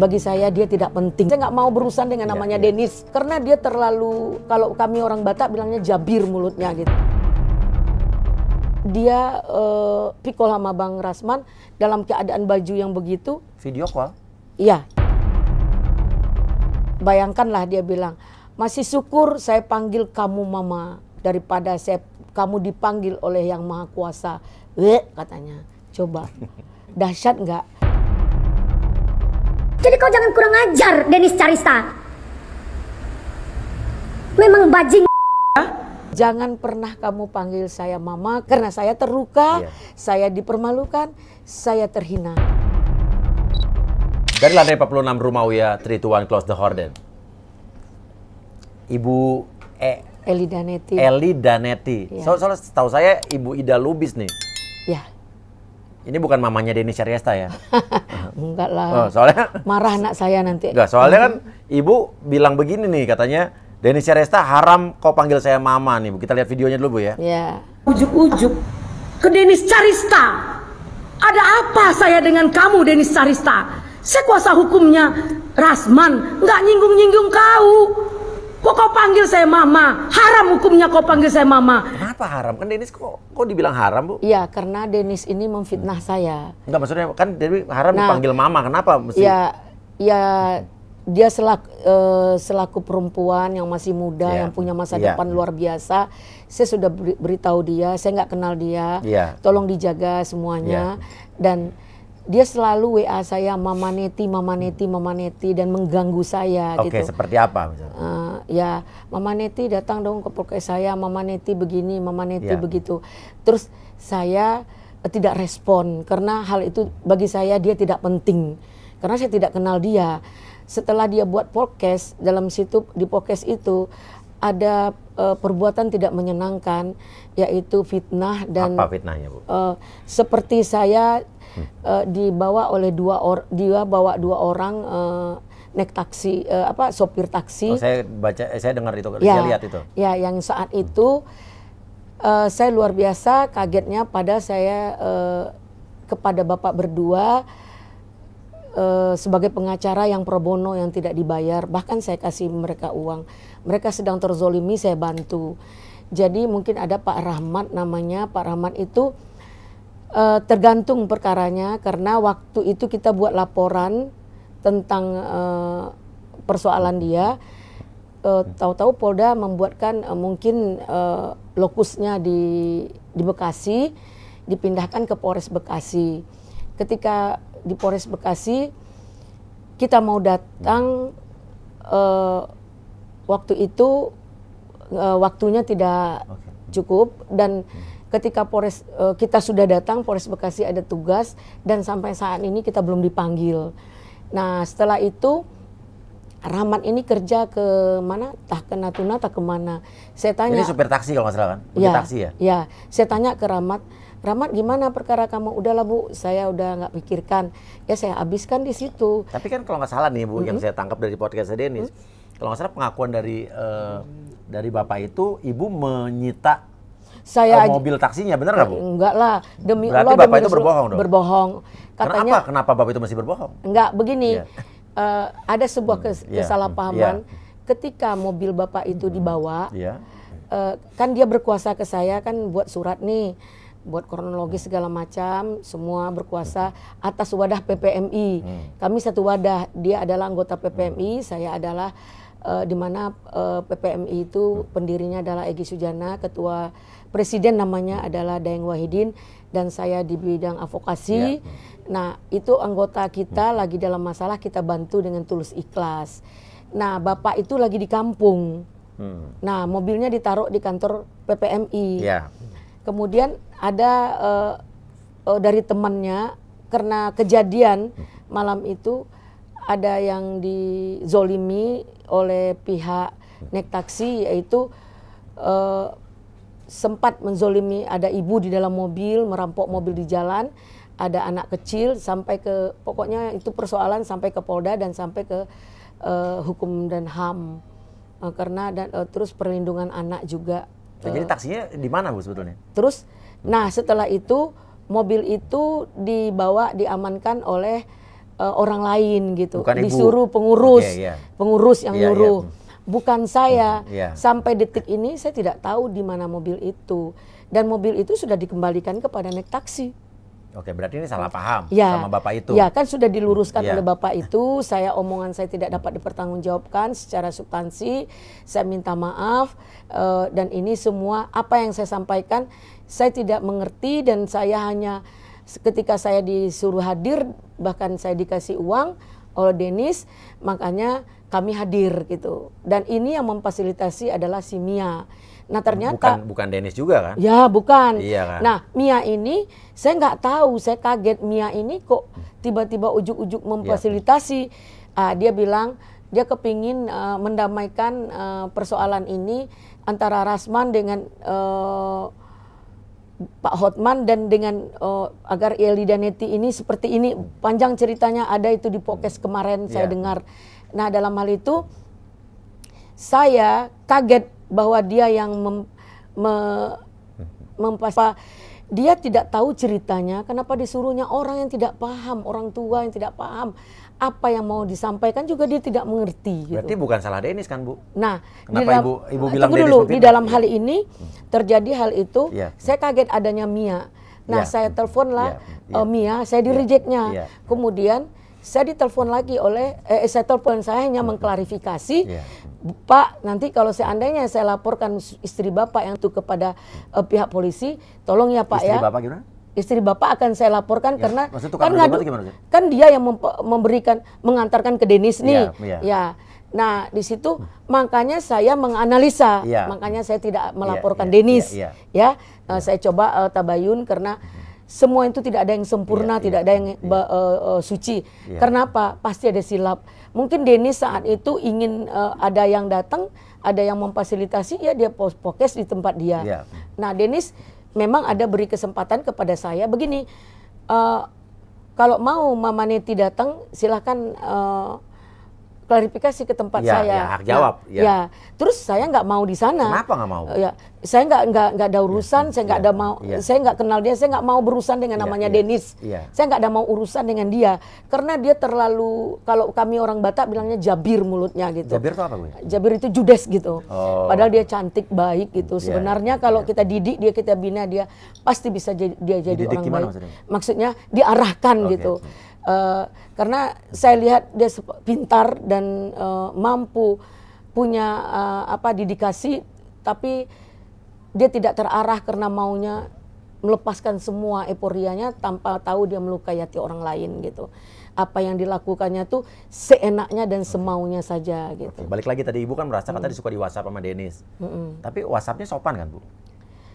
bagi saya dia tidak penting. Saya nggak mau berurusan dengan iya, namanya ya, ya. karena dia terlalu kalau kami orang Batak bilangnya jabir mulutnya gitu. Dia uh, eh, pikol sama Bang Rasman dalam keadaan baju yang begitu. Video call? Iya. Bayangkanlah dia bilang, masih syukur saya panggil kamu mama daripada saya kamu dipanggil oleh yang maha kuasa. Weh katanya, coba. Dahsyat nggak? Jadi kau jangan kurang ajar, Denis Carista. Memang bajing. Jangan pernah kamu panggil saya mama karena saya terluka, iya. saya dipermalukan, saya terhina. Dari lantai 46 rumah 3 to 1 close the Horden. Ibu e Eli Daneti. Eli Daneti. Ya. Soalnya so, tahu saya Ibu Ida Lubis nih. Ya. Ini bukan mamanya Denny Syariesta ya? Enggak lah. Oh, soalnya marah anak saya nanti. Enggak, soalnya kan ibu bilang begini nih katanya Denny Syariesta haram kau panggil saya mama nih. Kita lihat videonya dulu Bu ya. Iya. Ujuk-ujuk ke Denny Syariesta. Ada apa saya dengan kamu Denny Syariesta? Saya kuasa hukumnya Rasman, nggak nyinggung-nyinggung kau. Kok kau panggil saya mama? Haram hukumnya kau panggil saya mama. Kenapa haram? Kan Denis kok kok dibilang haram, Bu? Iya, karena Denis ini memfitnah hmm. saya. Enggak maksudnya kan jadi haram nah, dipanggil mama. Kenapa mesti Iya. ya dia selaku, uh, eh, selaku perempuan yang masih muda yeah. yang punya masa yeah. depan luar biasa saya sudah beritahu dia saya nggak kenal dia yeah. tolong dijaga semuanya yeah. dan dia selalu WA saya Mama Neti, Mama Neti, Mama Neti dan mengganggu saya Oke, okay, gitu. seperti apa misalnya? Uh, ya Mama Neti datang dong ke podcast saya Mama Neti begini Mama Neti ya. begitu terus saya eh, tidak respon karena hal itu bagi saya dia tidak penting karena saya tidak kenal dia setelah dia buat podcast dalam situ di podcast itu ada uh, perbuatan tidak menyenangkan yaitu fitnah dan apa fitnahnya bu? Uh, seperti saya hmm. uh, dibawa oleh dua orang dia bawa dua orang uh, naik taksi uh, apa sopir taksi. Oh, saya baca eh, saya dengar itu, ya, saya lihat itu. Ya, yang saat itu uh, saya luar biasa kagetnya pada saya uh, kepada Bapak berdua sebagai pengacara yang pro bono yang tidak dibayar, bahkan saya kasih mereka uang. Mereka sedang terzolimi, saya bantu. Jadi mungkin ada Pak Rahmat namanya, Pak Rahmat itu uh, tergantung perkaranya karena waktu itu kita buat laporan tentang uh, persoalan dia uh, tahu-tahu Polda membuatkan uh, mungkin uh, lokusnya di di Bekasi dipindahkan ke Polres Bekasi. Ketika di Polres Bekasi kita mau datang uh, waktu itu uh, waktunya tidak cukup dan hmm. ketika Polres uh, kita sudah datang Polres Bekasi ada tugas dan sampai saat ini kita belum dipanggil. Nah setelah itu Rahmat ini kerja ke mana? Tah ke Natuna, tah mana? Saya tanya. Ini supir taksi kalau nggak salah kan? Supir ya, taksi ya? Ya, saya tanya ke Rahmat. Rahmat gimana perkara kamu? Udahlah bu, saya udah nggak pikirkan. Ya saya habiskan di situ. Tapi kan kalau nggak salah nih bu, mm -hmm. yang saya tangkap dari podcast Denis, mm -hmm. kalau nggak salah pengakuan dari uh, dari bapak itu, ibu menyita saya uh, mobil taksinya bener nggak bu? Eh, enggak lah demi Berarti Allah. bapak demi itu berbohong dong? Berbohong. Katanya, kenapa? Kenapa bapak itu masih berbohong? Enggak begini. Yeah. Iya. Uh, ada sebuah kes hmm, yeah. kesalahpahaman yeah. ketika mobil bapak itu hmm. dibawa. Yeah. Iya. Uh, kan dia berkuasa ke saya kan buat surat nih buat kronologi segala macam semua berkuasa atas wadah PPMI Mm. kami satu wadah dia adalah anggota PPMI mm. saya adalah uh, di mana uh, PPMI itu hmm. pendirinya adalah Egi Sujana ketua presiden namanya adalah Dayang Wahidin dan saya di bidang advokasi. Yeah. Nah, itu anggota kita hmm. lagi dalam masalah kita bantu dengan tulus ikhlas. Nah, Bapak itu lagi di kampung. Hmm. Nah, mobilnya ditaruh di kantor PPMI. Yeah. Kemudian ada uh, uh, dari temannya karena kejadian hmm. malam itu ada yang dizolimi oleh pihak hmm. naik taksi yaitu uh, sempat menzolimi ada ibu di dalam mobil merampok mobil di jalan ada anak kecil sampai ke pokoknya itu persoalan sampai ke Polda dan sampai ke uh, hukum dan HAM uh, eh, karena dan uh, terus perlindungan anak juga uh, jadi taksinya di mana Bu sebetulnya terus nah setelah itu mobil itu dibawa diamankan oleh uh, orang lain gitu Bukan disuruh ibu. pengurus okay, iya. yeah. pengurus yang yeah, iya. nyuruh yeah bukan saya. Yeah. Sampai detik ini saya tidak tahu di mana mobil itu dan mobil itu sudah dikembalikan kepada naik taksi. Oke, berarti ini salah paham ya, sama bapak itu. Ya, kan sudah diluruskan ya. oleh bapak itu. Saya omongan saya tidak dapat dipertanggungjawabkan secara substansi. Saya minta maaf uh, dan ini semua apa yang saya sampaikan saya tidak mengerti dan saya hanya ketika saya disuruh hadir bahkan saya dikasih uang oleh Denis makanya kami hadir gitu. Dan ini yang memfasilitasi adalah si Mia. Nah ternyata bukan bukan Dennis juga kan? Ya bukan. Iya kan. Nah Mia ini saya nggak tahu, saya kaget Mia ini kok hmm. tiba-tiba ujuk-ujuk iya. memfasilitasi. Ya. Ah, dia bilang dia kepingin uh, mendamaikan uh, persoalan ini antara Rasman dengan uh, Pak Hotman dan dengan uh, agar Yeli Neti ini seperti ini hmm. panjang ceritanya ada itu di podcast kemarin yeah. saya iya. dengar Nah, dalam hal itu saya kaget bahwa dia yang mem, me, dia tidak tahu ceritanya kenapa disuruhnya orang yang tidak paham orang tua yang tidak paham apa yang mau disampaikan juga dia tidak mengerti gitu. Berarti bukan salah Denis kan Bu? Nah, kenapa dalam, Ibu Ibu bilang dulu di dalam hal iya. ini hmm. terjadi hal itu ya. saya kaget adanya Mia. Nah, ya. saya teleponlah lah Ya. Uh, Mia, saya di iya. rejectnya. ya. Kemudian saya ditelepon lagi oleh eh, saya telepon saya hanya mengklarifikasi yeah. Pak nanti kalau seandainya saya laporkan istri Bapak yang itu kepada eh, pihak polisi tolong ya Pak istri ya Istri Bapak gimana? Istri Bapak akan saya laporkan ya, karena kan ngadu, kan dia yang memberikan mengantarkan ke Denis iya, nih ya, ya. ya. Nah, di situ makanya saya menganalisa, yeah. makanya saya tidak iya, melaporkan yeah, yeah, Denis, yeah, yeah. ya. Nah, Saya coba uh, tabayun karena mhm semua itu tidak ada yang sempurna, yeah, tidak iya. ada yang yeah. Iya. uh, eh, uh, suci. Yeah. Kenapa? Pasti ada silap. Mungkin Denis saat itu ingin uh, ada yang datang, ada yang memfasilitasi, ya dia pos podcast di tempat dia. Yeah. Nah, Denis memang ada beri kesempatan kepada saya begini. Uh, kalau mau Mama Neti datang, silahkan uh, klarifikasi ke tempat ya, saya. Ya, jawab. Ya, ya. ya. Terus saya nggak mau di sana. Kenapa nggak mau? Ya, saya nggak nggak nggak ada urusan. Ya. Saya nggak ya. ada mau. Ya. Saya nggak kenal dia. Saya nggak mau berurusan dengan ya, namanya ya. Denis. Ya. Saya nggak ada mau urusan dengan dia karena dia terlalu kalau kami orang Batak bilangnya jabir mulutnya gitu. Jabir itu apa gue? Jabir itu judes gitu. Oh. Padahal dia cantik baik gitu. Ya. Sebenarnya kalau ya. kita didik dia kita bina dia pasti bisa jadi, dia jadi Dididik orang baik. Maksudnya? maksudnya diarahkan okay. gitu. Eh, karena saya lihat dia pintar dan uh, mampu punya uh, apa didikasi tapi dia tidak terarah karena maunya melepaskan semua eporianya tanpa tahu dia melukai hati orang lain gitu apa yang dilakukannya tuh seenaknya dan semaunya saja gitu. Oke, balik lagi tadi ibu kan merasa hmm. tadi disuka di WhatsApp sama Denis. -mm. Tapi WhatsAppnya sopan kan bu?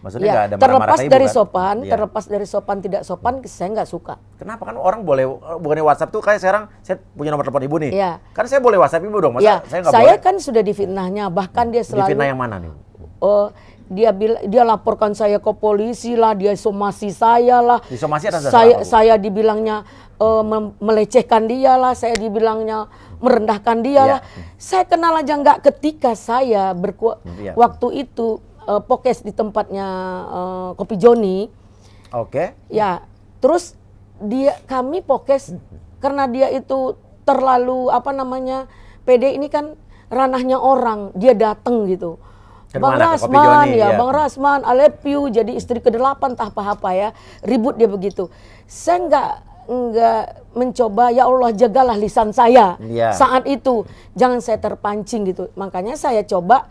Maksudnya ya, ada marah-marah terlepas ibu, dari kan? sopan, ya. terlepas dari sopan tidak sopan, saya nggak suka. Kenapa kan orang boleh eh, bukannya WhatsApp tuh kayak sekarang saya punya nomor telepon ibu nih. Ya. Kan saya boleh WhatsApp ibu dong, masa ya. saya Saya boleh? kan sudah difitnahnya, bahkan dia selalu. Difitnah yang mana nih? Uh, dia bila, dia laporkan saya ke polisi lah, dia somasi saya lah. Disomasi atas saya apa, saya dibilangnya uh, melecehkan dia lah, saya dibilangnya merendahkan dia ya. lah. Saya kenal aja nggak ketika saya berkuat ya. waktu itu uh, pokes di tempatnya uh, Kopi Joni. Oke. Okay. Ya, terus dia kami pokes karena dia itu terlalu apa namanya PD ini kan ranahnya orang, dia datang gitu. Ya, iya. Bang Rasman Joni, ya, ya, Bang Rasman, I love jadi istri ke delapan tah apa-apa ya. Ribut dia begitu. Saya nggak nggak mencoba ya Allah jagalah lisan saya ya. saat itu jangan saya terpancing gitu makanya saya coba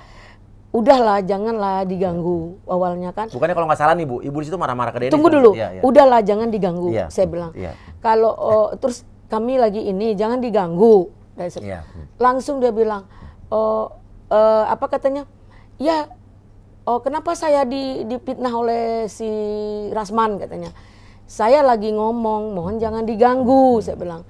udahlah janganlah diganggu awalnya kan. Bukannya kalau nggak salah nih Bu, Ibu di situ marah-marah ke Denny. Tunggu dulu. Ya, ya. Udahlah jangan diganggu, ya. saya bilang. Ya. Kalau oh, terus kami lagi ini jangan diganggu. Ya. Langsung dia bilang, "Oh, eh, apa katanya? Ya, oh kenapa saya di dipitnah oleh si Rasman katanya. Saya lagi ngomong, mohon jangan diganggu." Saya bilang.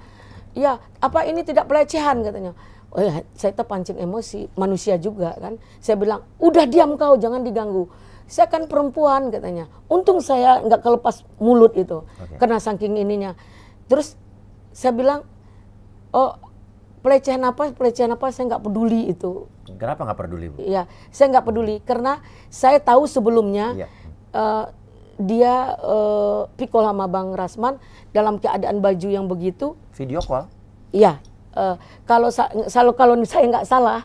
"Ya, apa ini tidak pelecehan?" katanya oh ya saya terpancing emosi manusia juga kan saya bilang udah diam kau jangan diganggu saya kan perempuan katanya untung saya nggak kelepas mulut itu okay. karena saking ininya terus saya bilang oh pelecehan apa pelecehan apa saya nggak peduli itu kenapa nggak peduli bu ya saya nggak peduli karena saya tahu sebelumnya yeah. Iya. uh, dia uh, eh, pikol sama bang Rasman dalam keadaan baju yang begitu video call iya uh, kalau kalau kalau saya nggak salah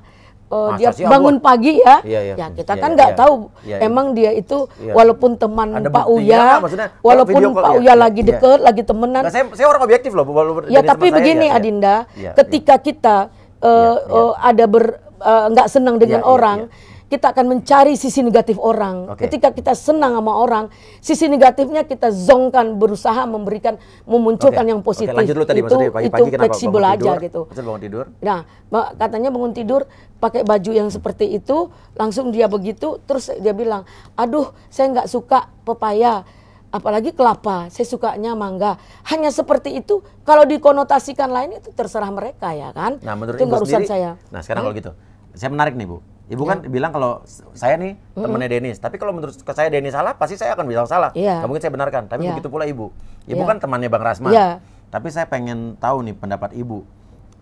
uh, dia sih, bangun Allah. pagi ya. Ya, ya, ya kita ya, kan iya, nggak ya, ya, tahu ya, ya. emang dia itu ya. walaupun teman Ada Pak Uya, kan, walaupun video, Pak ya? Uya lagi iya. deket, ya. lagi temenan. Nah, saya, saya orang objektif loh. Ya tapi begini ya, ya. Adinda, ya, ketika kita uh, ya, ya. Uh, ada ber nggak uh, senang dengan ya, orang. ya kita akan mencari sisi negatif orang. Okay. Ketika kita senang sama orang, sisi negatifnya kita zongkan, berusaha memberikan, memunculkan okay. yang positif. Okay, lanjut dulu tadi, itu pagi -pagi itu fleksibel aja tidur, gitu. bangun tidur. Nah, katanya bangun tidur pakai baju yang seperti itu, langsung dia begitu, terus dia bilang, aduh, saya nggak suka pepaya apalagi kelapa, saya sukanya mangga. Hanya seperti itu, kalau dikonotasikan lain itu terserah mereka ya kan. Nah, menurut itu Ibu sendiri, saya. Nah, sekarang hmm? kalau gitu, saya menarik nih Bu. Ibu kan yeah. bilang kalau saya nih temennya mm Denis, tapi kalau menurut saya Denis salah, pasti saya akan bilang salah. Yeah. mungkin saya benarkan. Tapi yeah. begitu pula ibu. Ibu yeah. kan temannya Bang Rasman. Yeah. Tapi saya pengen tahu nih pendapat ibu.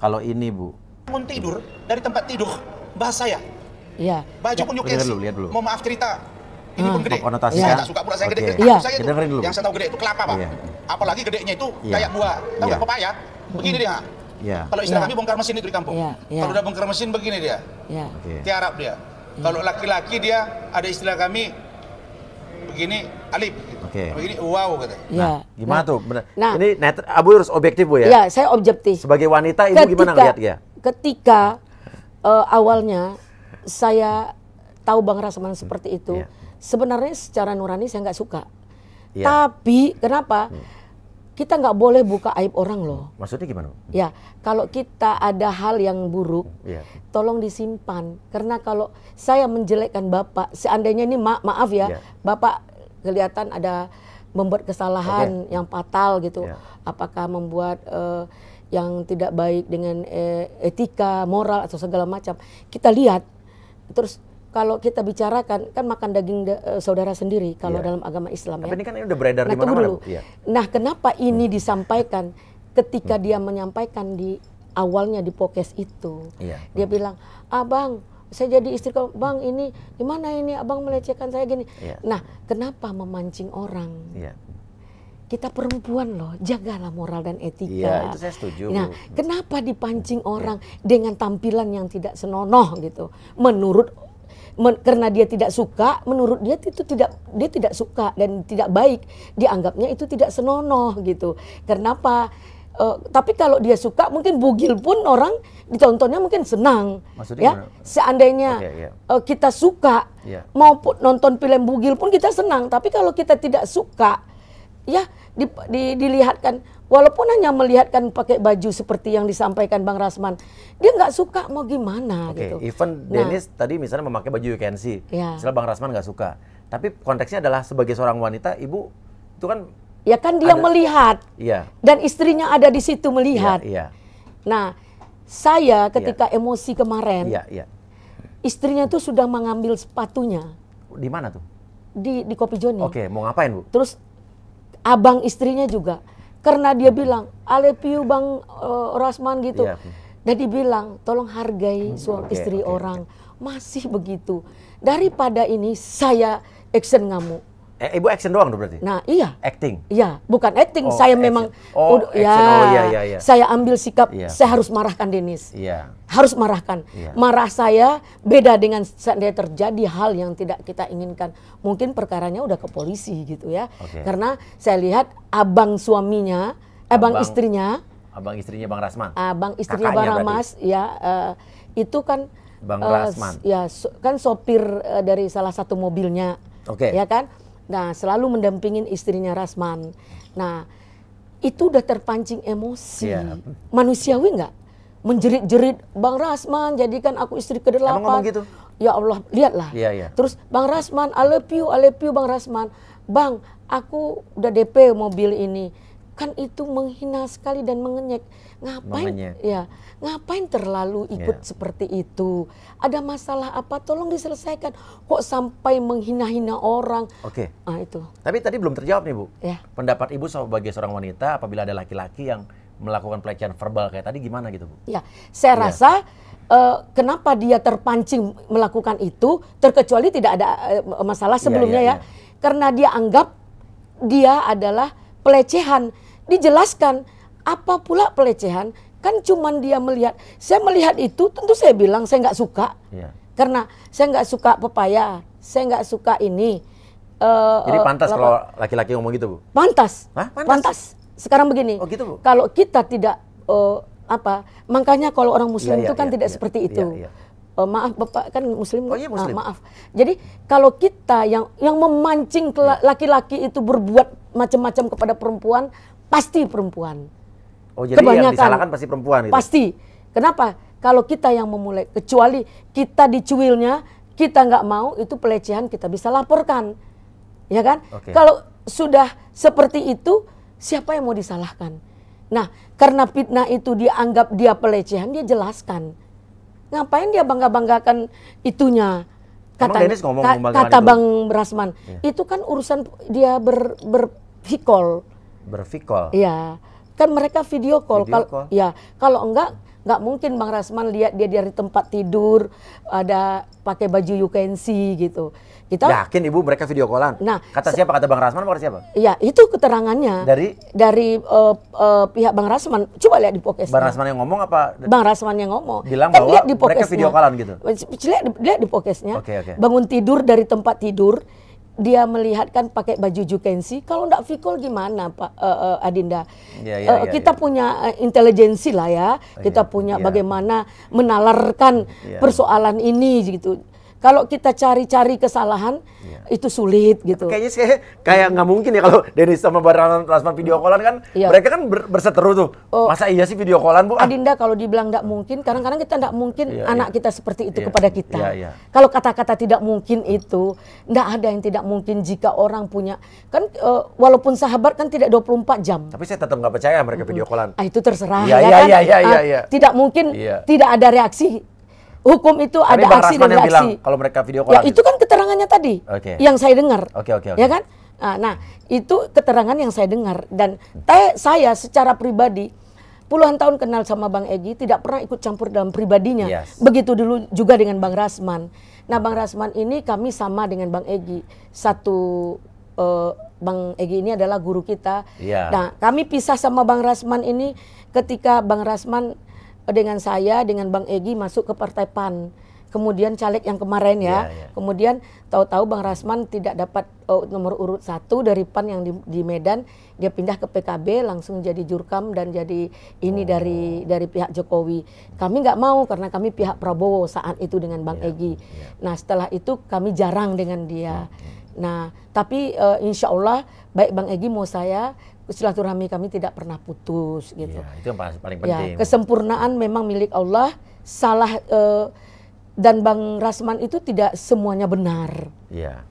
Kalau ini bu. Bangun tidur dari tempat tidur, bahas saya. Iya. Yeah. Baju pun kesi. Lihat dulu, Mau maaf cerita. Ini hmm. pun gede. Oh, konotasi iya. saya tak suka pula saya okay. gede. Iya. Saya dulu. Yang saya tahu gede itu kelapa pak. Yeah. Apalagi gedenya itu yeah. kayak buah. Tahu yeah. pepaya? Begini hmm. dia. Yeah. Kalau istilah yeah. kami bongkar mesin itu di kampung. Yeah. Yeah. Kalau udah bongkar mesin begini dia. Yeah. Ya. Tiarap dia. Yeah. Kalau laki-laki dia ada istilah kami begini alif. Okay. Begini wow kata. Ya. Nah, gimana nah, tuh? Benar. Nah, ini net, Abu harus objektif Bu ya. Ya, saya objektif. Sebagai wanita ibu ketika, gimana ya? Ketika uh, awalnya saya tahu Bang Rasman seperti itu, yeah. sebenarnya secara nurani saya nggak suka. Yeah. Tapi kenapa? Hmm kita nggak boleh buka aib orang loh. Maksudnya gimana? Ya, kalau kita ada hal yang buruk, ya. tolong disimpan. Karena kalau saya menjelekkan bapak, seandainya ini ma maaf ya, ya, bapak kelihatan ada membuat kesalahan okay. yang fatal gitu. Ya. Apakah membuat uh, yang tidak baik dengan uh, etika, moral atau segala macam. Kita lihat, terus kalau kita bicarakan kan makan daging da eh, saudara sendiri kalau yeah. dalam agama Islam Tapi ya. ini kan ini udah beredar nah, di mana-mana. Iya. Nah, kenapa ini hmm. disampaikan ketika hmm. dia menyampaikan di awalnya di podcast itu. Yeah. Dia hmm. bilang, "Abang, saya jadi istri kamu, Bang, ini gimana ini Abang melecehkan saya gini." Yeah. Nah, kenapa memancing orang? Yeah. Kita perempuan loh, jagalah moral dan etika. Iya, itu saya setuju. Nah, hmm. kenapa dipancing iya. orang dengan tampilan yang tidak senonoh gitu? Menurut men, karena dia tidak suka menurut dia itu tidak dia tidak suka dan tidak baik dianggapnya itu tidak senonoh gitu kenapa uh, tapi kalau dia suka mungkin bugil pun orang ditontonnya mungkin senang Maksudnya ya seandainya okay, iya. yeah. kita suka yeah. maupun nonton film bugil pun kita senang tapi kalau kita tidak suka ya di, di, dilihatkan Walaupun hanya melihatkan pakai baju seperti yang disampaikan Bang Rasman, dia nggak suka mau gimana okay. gitu. Even nah. Dennis tadi misalnya memakai baju you can iya. misalnya Bang Rasman nggak suka. Tapi konteksnya adalah sebagai seorang wanita, ibu itu kan ya kan dia ada, melihat, iya. dan istrinya ada di situ melihat. Iya, iya. Nah, saya iya. ketika emosi kemarin, iya, iya. istrinya itu sudah mengambil sepatunya. Di mana tuh? Di di Kopi Joni. Oke, okay, mau ngapain bu? Terus abang istrinya juga karena dia bilang I love you bang uh, Rasman gitu yeah. dan dibilang tolong hargai hmm, suami okay, istri okay. orang masih begitu daripada ini saya action ngamuk Eh, ibu action doang dong berarti. Nah, iya. Acting. Iya, bukan acting. Oh, saya action. memang oh, action. ya, oh, iya, iya, iya. Saya ambil sikap iya. saya harus marahkan Denis. Iya. Harus marahkan. Iya. Marah saya beda dengan seandainya terjadi hal yang tidak kita inginkan. Mungkin perkaranya udah ke polisi gitu ya. Okay. Karena saya lihat abang suaminya, abang, eh, abang istrinya, abang istrinya Bang Rasman. Abang ah, istrinya Kakaknya Bang Ramas ya uh, itu kan Bang uh, Rasman. Ya, so, kan sopir uh, dari salah satu mobilnya. Oke. Okay. Ya kan? Nah, selalu mendampingin istrinya Rasman. Nah, itu udah terpancing emosi. Yeah. Iya, Manusiawi nggak? Menjerit-jerit, Bang Rasman, jadikan aku istri ke 8 gitu? Ya Allah, lihatlah. Yeah, yeah. Terus, Bang Rasman, I love you, I love you, Bang Rasman. Bang, aku udah DP mobil ini kan itu menghina sekali dan mengenyek. Ngapain Mamanya. ya? Ngapain terlalu ikut yeah. seperti itu? Ada masalah apa tolong diselesaikan. Kok sampai menghina-hina orang? Oke. Okay. Ah itu. Tapi tadi belum terjawab nih, Bu. Yeah. Pendapat Ibu sebagai seorang wanita apabila ada laki-laki yang melakukan pelecehan verbal kayak tadi gimana gitu, Bu? Ya, saya yeah. rasa uh, kenapa dia terpancing melakukan itu terkecuali tidak ada uh, masalah iya, sebelumnya yeah, yeah, ya. Iya. Karena dia anggap dia adalah pelecehan dijelaskan apa pula pelecehan kan cuman dia melihat saya melihat itu tentu saya bilang saya nggak suka yeah. karena saya nggak suka pepaya saya nggak suka ini uh, jadi eh, pantas kalau laki-laki ngomong gitu bu pantas Hah, pantas, pantas. sekarang begini oh, gitu, kalau kita tidak uh, apa makanya kalau orang muslim yeah, itu iya, kan yeah, tidak yeah, seperti yeah, itu yeah, iya. yeah Oh, maaf bapak kan muslim oh, iya, ah, muslim. Ah, maaf jadi kalau kita yang yang memancing iya. laki-laki itu berbuat macam-macam kepada perempuan pasti perempuan. Oh jadi Kebanyakan, yang disalahkan pasti perempuan gitu? Pasti. Kenapa? Kalau kita yang memulai, kecuali kita dicuilnya, kita nggak mau itu pelecehan kita bisa laporkan, ya kan? Okay. Kalau sudah seperti itu, siapa yang mau disalahkan? Nah, karena fitnah itu dianggap dia pelecehan, dia jelaskan. Ngapain dia bangga-banggakan itunya? Kata, ngomong kata itu? Bang Rasman, ya. itu kan urusan dia ber, berfikol. Iya, kan mereka video call. Video call. Kal ya, kalau enggak enggak mungkin Bang Rasman lihat dia dari tempat tidur ada pakai baju you can see gitu. Kita yakin Ibu mereka video callan. Nah, kata siapa? Kata Bang Rasman kata siapa? Iya, itu keterangannya. Dari dari uh, uh, pihak Bang Rasman. Coba lihat di podcast. Bang Rasman yang ngomong apa? Bang Rasman yang ngomong. Bilang kan bahwa mereka video callan gitu. Lihat, lihat di podcastnya. okay, Okay. Bangun tidur dari tempat tidur dia melihatkan pakai baju jukensi kalau tidak fikul gimana Pak uh, uh, Adinda yeah, iya, iya, yeah, uh, kita yeah. punya uh, intelijensi lah ya oh, kita yeah, punya yeah. bagaimana menalarkan yeah. persoalan ini gitu kalau kita cari-cari kesalahan yeah. itu sulit gitu. Kayaknya sih kayak nggak mungkin ya kalau Denis sama Barang Rasman video hmm. callan kan yeah. mereka kan ber berseteru tuh. Oh, Masa iya sih video callan Bu? Ah. Adinda kalau dibilang nggak mungkin, kadang-kadang kita nggak mungkin yeah, anak yeah. kita seperti itu yeah. kepada kita. Yeah, yeah. Kalau kata-kata tidak mungkin itu nggak ada yang tidak mungkin jika orang punya kan uh, walaupun sahabat kan tidak 24 jam. Tapi saya tetap nggak percaya mereka -hmm. video callan. Ah itu terserah yeah, ya yeah, kan. Yeah, yeah, yeah, yeah. Ah, iya. tidak mungkin yeah. tidak ada reaksi hukum itu Tapi ada Bang aksi dan reaksi. kalau mereka video call. Ya itu kan keterangannya tadi okay. yang saya dengar. Oke okay, oke okay, okay. Ya kan? Nah, nah, itu keterangan yang saya dengar dan saya secara pribadi puluhan tahun kenal sama Bang Egi tidak pernah ikut campur dalam pribadinya. Yes. Begitu dulu juga dengan Bang Rasman. Nah, Bang Rasman ini kami sama dengan Bang Egi. Satu uh, Bang Egi ini adalah guru kita. Yeah. Nah, kami pisah sama Bang Rasman ini ketika Bang Rasman Eh, dengan saya dengan Bang Egi masuk ke Partai PAN kemudian caleg yang kemarin ya, yeah, yeah. kemudian tahu-tahu Bang Rasman tidak dapat oh, nomor urut satu dari PAN yang di, di Medan, dia pindah ke PKB langsung jadi jurkam dan jadi ini oh. dari dari pihak Jokowi. Kami nggak mau karena kami pihak Prabowo saat itu dengan Bang yeah. Egi. Yeah. Nah setelah itu kami jarang dengan dia. Hmm, hmm. Nah tapi uh, insya Allah baik Bang Egi mau saya silaturahmi kami tidak pernah putus gitu. Ya, itu yang paling ya, penting. Ya, kesempurnaan memang milik Allah. Salah eh, dan Bang Rasman itu tidak semuanya benar. Iya.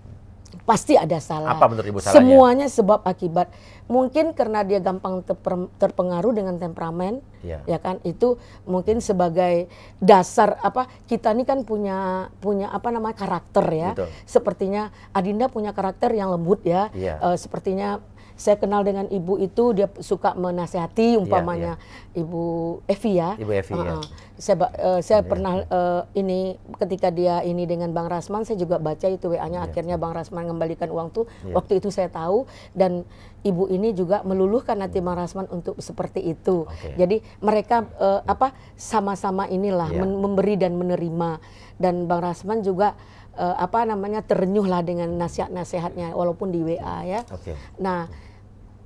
Pasti ada salah. Apa menurut Ibu salahnya? Semuanya sebab akibat. Mungkin karena dia gampang ter terpengaruh dengan temperamen, ya. ya kan? Itu mungkin sebagai dasar apa? Kita ini kan punya punya apa namanya karakter ya. Betul. Sepertinya Adinda punya karakter yang lembut ya. ya. E, sepertinya saya kenal dengan ibu itu dia suka menasehati iya, umpamanya yeah, yeah. ibu Evi ya. Ibu Evi uh -uh. ya. Saya uh, saya yeah. pernah uh, ini ketika dia ini dengan Bang Rasman saya juga baca itu WA-nya yeah. akhirnya Bang Rasman mengembalikan uang tuh yeah. waktu itu saya tahu dan ibu ini juga meluluhkan hati hmm. Bang Rasman untuk seperti itu. Okay. Jadi mereka uh, apa sama-sama inilah yeah. Iya. memberi dan menerima dan Bang Rasman juga apa namanya terenyuh lah dengan nasihat-nasihatnya walaupun di WA ya. Okay. Nah hmm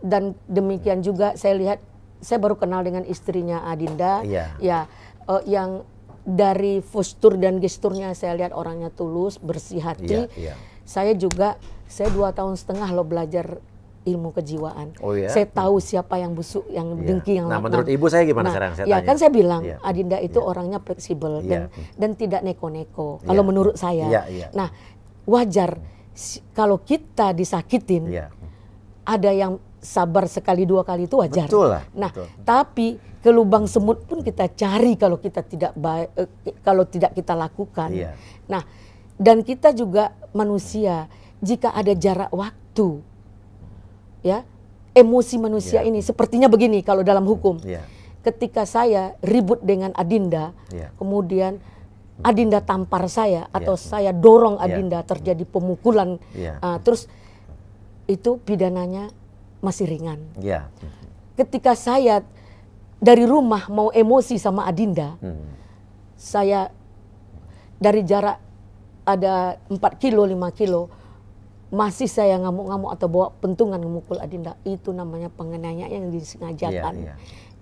dan demikian juga saya lihat saya baru kenal dengan istrinya Adinda iya. ya, ya uh, yang dari postur dan gesturnya saya lihat orangnya tulus bersih hati ya, ya. saya juga saya dua tahun setengah lo belajar ilmu kejiwaan. Oh, iya? Saya tahu siapa yang busuk, yang iya. dengki, yang Nah, menurut ibu saya gimana nah, sekarang? Saya ya tanya. kan saya bilang iya. Adinda itu orangnya fleksibel dan, dan tidak neko-neko. Kalau menurut saya, nah wajar kalau kita disakitin, ada yang sabar sekali dua kali itu wajar. Betul lah. Nah, betul. tapi ke lubang semut pun kita cari kalau kita tidak baik, eh, kalau tidak kita lakukan. Iya. Nah, dan kita juga manusia, jika ada jarak waktu, ya emosi manusia yeah. ini sepertinya begini kalau dalam hukum. Yeah. Ketika saya ribut dengan Adinda, yeah. kemudian Adinda tampar saya iya. atau yeah. saya dorong iya. Adinda yeah. terjadi pemukulan, yeah. Iya. uh, terus itu pidananya masih ringan. Ya. Ketika saya dari rumah mau emosi sama Adinda, hmm. saya dari jarak ada 4 kilo, 5 kilo, masih saya ngamuk-ngamuk atau bawa pentungan memukul Adinda, itu namanya pengenanya yang disengajakan. Ya, ya.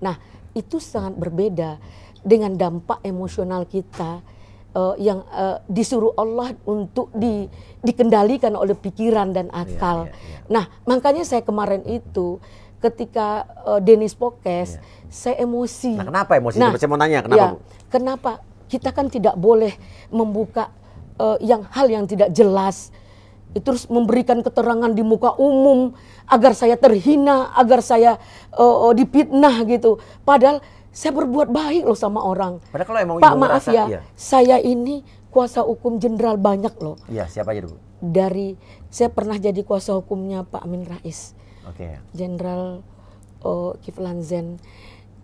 Nah, itu sangat berbeda dengan dampak emosional kita uh, yang uh, disuruh Allah untuk di, dikendalikan oleh pikiran dan iya, akal. Yeah, yeah, yeah. Nah, makanya saya kemarin itu ketika uh, eh, Denis Pokes, yeah. saya emosi. Nah, kenapa emosi? Nah, saya mau nanya kenapa? Ya, Kenapa kita kan tidak boleh membuka uh, yang hal yang tidak jelas terus memberikan keterangan di muka umum agar saya terhina, agar saya uh, dipitnah gitu. Padahal saya berbuat baik loh sama orang. Padahal kalau emang Pak maaf merasa, ya, iya. saya ini kuasa hukum jenderal banyak loh. Iya, siapa aja dulu? Dari saya pernah jadi kuasa hukumnya Pak Amin Rais. Oke. Okay. Jenderal oh, Kiflan Zen,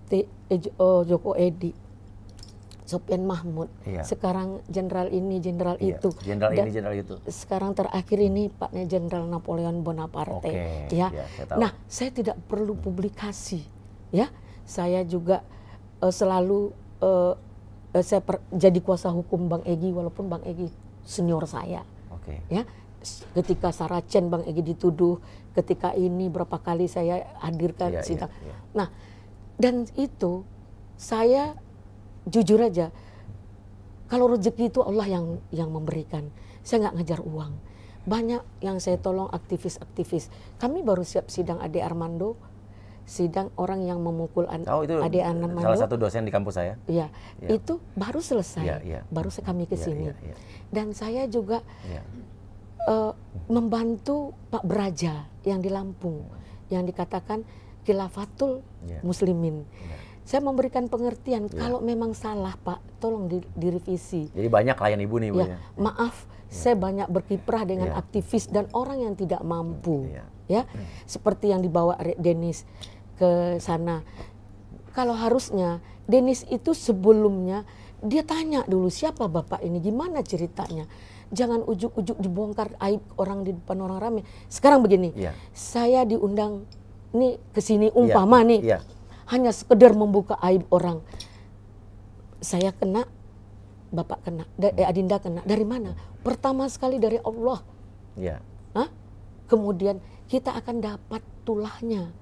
T, eh, oh, Joko Edi, Sopian Mahmud. Iya. Sekarang jenderal ini, jenderal iya. itu. Jenderal ini, jenderal itu. Sekarang terakhir ini Paknya Jenderal Napoleon Bonaparte. Okay. Ya. ya saya tahu. Nah, saya tidak perlu publikasi, ya. Saya juga uh, selalu uh, saya per, jadi kuasa hukum Bang Egi walaupun Bang Egi senior saya. Oke. Okay. Ya, ketika Saracen Bang Egi dituduh, ketika ini berapa kali saya hadirkan yeah, sidang. Yeah, yeah. Nah, dan itu saya jujur aja kalau rezeki itu Allah yang yang memberikan. Saya nggak ngejar uang. Banyak yang saya tolong aktivis-aktivis. Kami baru siap sidang Ade Armando sidang orang yang memukul an oh, itu adik anak Salah satu dosen di kampus saya. Iya, ya. itu baru selesai, ya, ya. baru kami ke iya, sini. Ya, ya, ya. Dan saya juga ya. uh, membantu Pak Braja yang di Lampung, ya. yang dikatakan Khilafatul ya. Muslimin. Ya saya memberikan pengertian ya. kalau memang salah pak tolong di, direvisi jadi banyak klien ibu nih ibu ya, ya. maaf ya. saya banyak berkiprah dengan ya. aktivis dan orang yang tidak mampu iya. ya, ya. ya. seperti yang dibawa Denis ke sana. Kalau harusnya Denis itu sebelumnya dia tanya dulu siapa bapak ini, gimana ceritanya. Jangan ujuk-ujuk dibongkar aib orang di depan orang ramai. Sekarang begini, ya. saya diundang nih ke sini umpama ya. nih. ya. Hanya sekedar membuka aib orang. Saya kena, bapak kena, da eh, Adinda kena. Dari mana? Pertama sekali dari Allah. Ya. Hah? Kemudian kita akan dapat tulahnya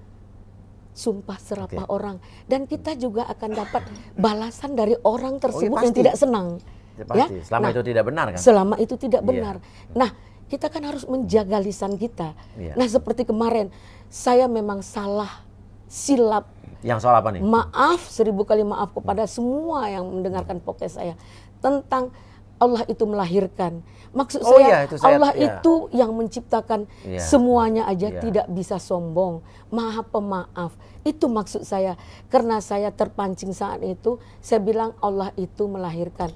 sumpah serapah okay. orang dan hmm. kita juga akan dapat balasan dari orang oh, iya, tersebut oh, ya yang tidak senang. Ya, ya? Selama nah, itu tidak benar kan? Selama itu tidak iya. benar. Yeah. Nah, kita kan harus menjaga lisan kita. Yeah. Nah, seperti kemarin saya memang salah silap. Yang soal apa nih? Maaf seribu kali maaf kepada semua yang mendengarkan podcast saya tentang Allah itu melahirkan. Maksud oh, saya, iya, itu saya Allah iya. itu yang menciptakan iya. semuanya aja iya. tidak bisa sombong, maha pemaaf. Itu maksud saya. Karena saya terpancing saat itu, saya bilang Allah itu melahirkan.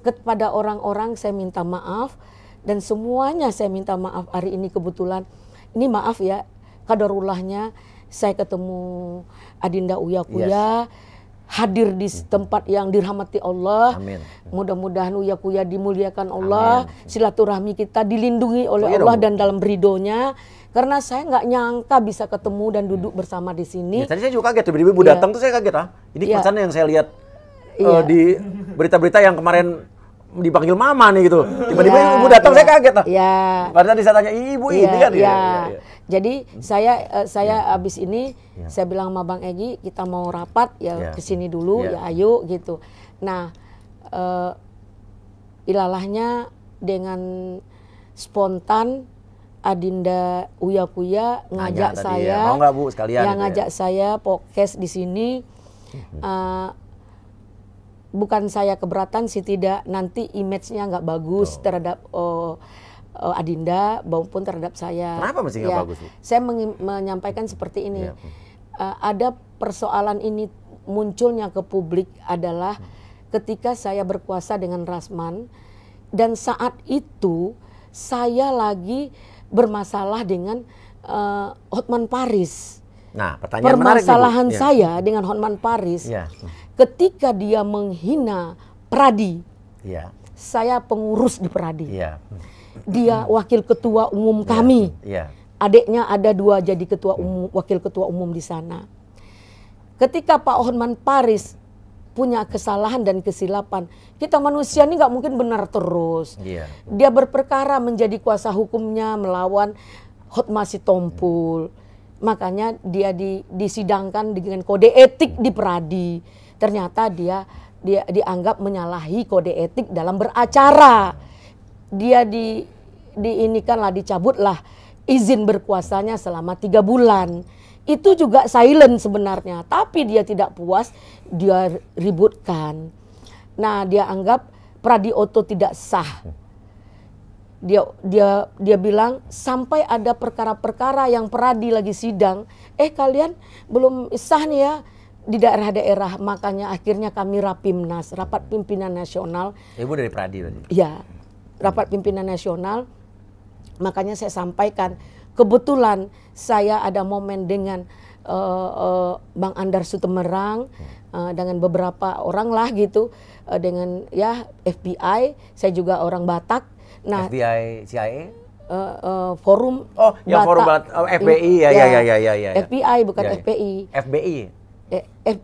Kepada orang-orang saya minta maaf dan semuanya saya minta maaf hari ini kebetulan. Ini maaf ya, kadarulahnya saya ketemu Adinda Uyakuya. Yes hadir di tempat yang dirahmati Allah. Mudah-mudahan uya uyakuya dimuliakan Allah, Amin. silaturahmi kita dilindungi oleh Allah dan dalam ridhonya. Karena saya nggak nyangka bisa ketemu dan duduk bersama di sini. Ya, tadi saya juga kaget, ibu-ibu ya. datang tuh saya kaget ah. Ini ya. yang saya lihat ya. uh, di berita-berita yang kemarin dipanggil mama nih gitu. Iya. Tiba-tiba ya, ibu datang ya, saya kaget ah. Ya. Padahal saya tanya ibu ya, ini iya, kan. Ya. ya, ya, ya. Jadi hmm. saya uh, saya yeah. abis ini yeah. saya bilang sama Bang Egi kita mau rapat ya yeah. kesini dulu yeah. ya ayo gitu. Nah uh, ilalahnya dengan spontan Adinda Uya Kuya ngajak Nanya, saya, ya. mau bu sekalian? Yang gitu ya. ngajak ya. saya podcast di sini. Uh, bukan saya keberatan sih tidak nanti image-nya nggak bagus oh. terhadap uh, uh, Adinda maupun terhadap saya. Kenapa masih nggak ya, bagus? Saya menyampaikan seperti ini. Ya. Uh, ada persoalan ini munculnya ke publik adalah hmm. ketika saya berkuasa dengan Rasman dan saat itu saya lagi bermasalah dengan uh, Hotman Paris. Nah, pertanyaan permasalahan menarik, ya. saya dengan Hotman Paris ya. ketika dia menghina Pradi. Ya. Saya pengurus di Pradi. Ya dia wakil ketua umum iya, kami. Ya, Adiknya ada dua jadi ketua mm. umum, wakil ketua umum di sana. Ketika Pak Ohman Paris punya kesalahan dan kesilapan, kita manusia ini nggak mungkin benar terus. Ya. Dia berperkara menjadi kuasa hukumnya melawan Hotma Sitompul. Makanya dia di, disidangkan dengan kode etik di Pradi. Ternyata dia dia dianggap menyalahi kode etik dalam beracara dia di diinikan lah dicabut lah izin berkuasanya selama tiga bulan itu juga silent sebenarnya tapi dia tidak puas dia ributkan nah dia anggap Pradioto tidak sah dia dia dia bilang sampai ada perkara-perkara yang Pradi lagi sidang eh kalian belum sah nih ya di daerah-daerah makanya akhirnya kami rapimnas rapat pimpinan nasional ibu dari Pradi tadi ya rapat pimpinan nasional. Makanya saya sampaikan kebetulan saya ada momen dengan uh, uh, Bang Andar Sutemerang uh, dengan beberapa orang lah gitu uh, dengan ya FBI, saya juga orang Batak. Nah, FBI CIA Uh, uh, forum Oh, yang Batak, forum Bata. oh, FBI ya, ya, ya ya ya ya ya. FBI bukan ya, ya. FPI. FBI. Eh, F